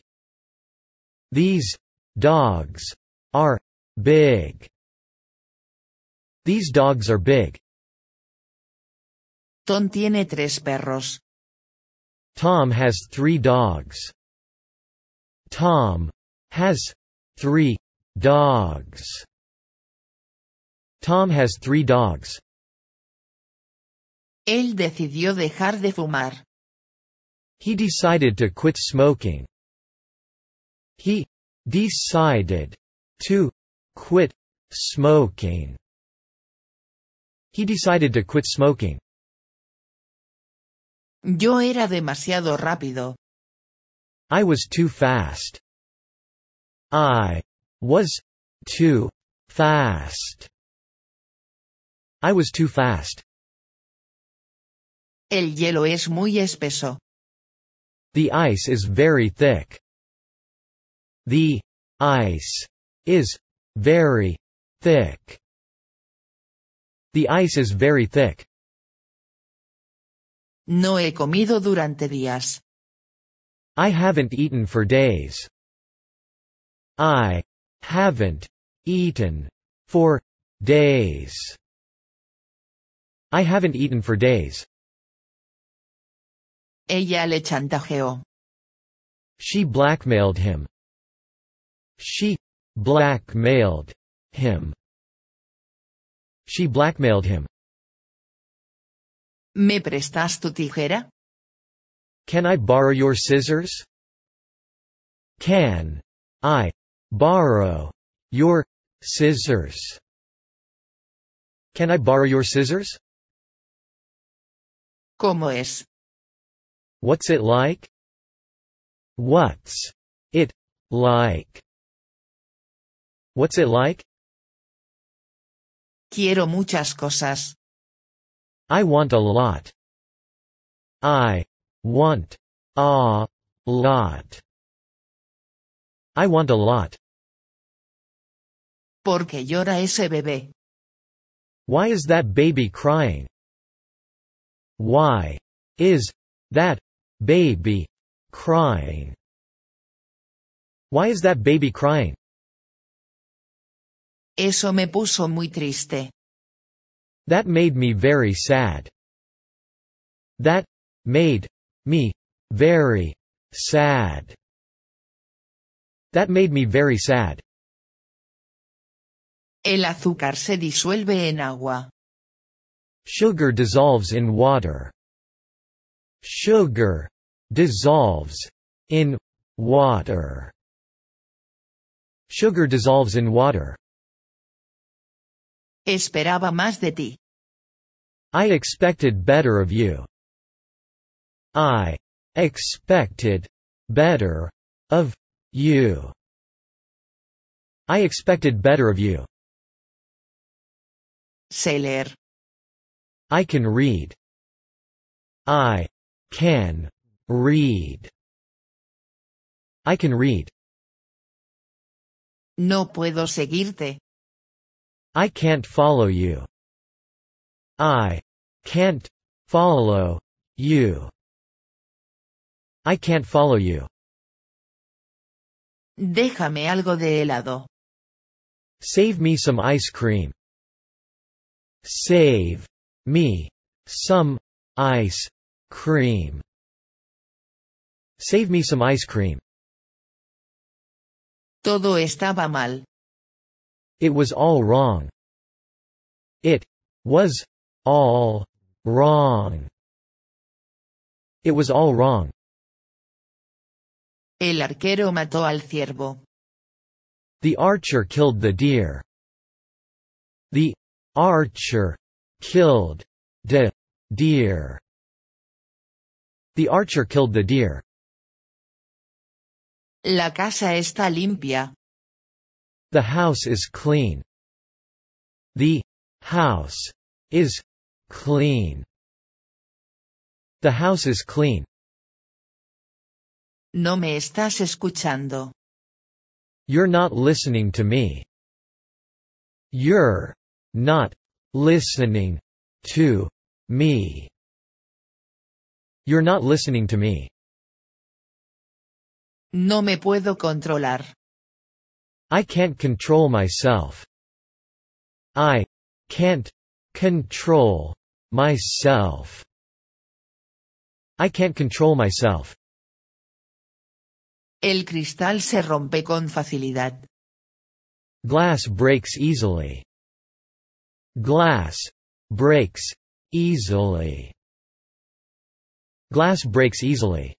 These dogs are big. These dogs are big. Tom tiene tres perros. Tom has three dogs. Tom has three Dogs Tom has three dogs. Él decidió dejar de fumar. He decided to quit smoking. He decided to quit smoking. He decided to quit smoking. Yo era demasiado rápido. I was too fast. I was too fast. I was too fast. El hielo es muy espeso. The ice is very thick. The ice is very thick. The ice is very thick. No he comido durante días. I haven't eaten for days. I haven't eaten for days. I haven't eaten for days. Ella le chantajeó. She blackmailed him. She blackmailed him. She blackmailed him. ¿Me prestas tu tijera? Can I borrow your scissors? Can I Borrow your scissors. Can I borrow your scissors? ¿Cómo es? What's it like? What's it like? What's it like? Quiero muchas cosas. I want a lot. I want a lot. I want a lot. Porque llora ese bebé? Why is that baby crying? Why is that baby crying? Why is that baby crying? Eso me puso muy triste. That made me very sad. That made me very sad. That made me very sad. El azúcar se disuelve en agua. Sugar dissolves in water. Sugar dissolves in water. Sugar dissolves in water. Esperaba más de ti. I expected better of you. I expected better of you. I expected better of you. Sé leer. I can read. I can read. I can read. No puedo seguirte. I can't follow you. I can't follow you. I can't follow you. Déjame algo de helado. Save me some ice cream. Save me some ice cream. Save me some ice cream. Todo estaba mal. It was all wrong. It was all wrong. It was all wrong. El arquero mató al ciervo. The archer killed the deer. The Archer killed the deer. The archer killed the deer. La casa está limpia. The house is clean. The house is clean. The house is clean. No me estás escuchando. You're not listening to me. You're not listening to me. You're not listening to me. No me puedo controlar. I can't control myself. I can't control myself. I can't control myself. El cristal se rompe con facilidad. Glass breaks easily. Glass breaks easily. Glass breaks easily.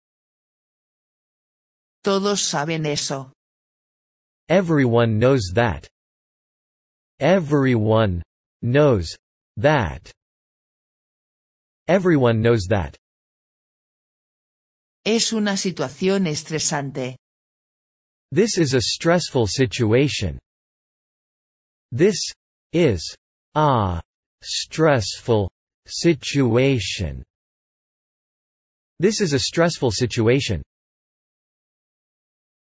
Todos saben eso. Everyone knows that. Everyone knows that. Everyone knows that. Es una situación estresante. This is a stressful situation. This is ah, stressful, situation. This is a stressful situation.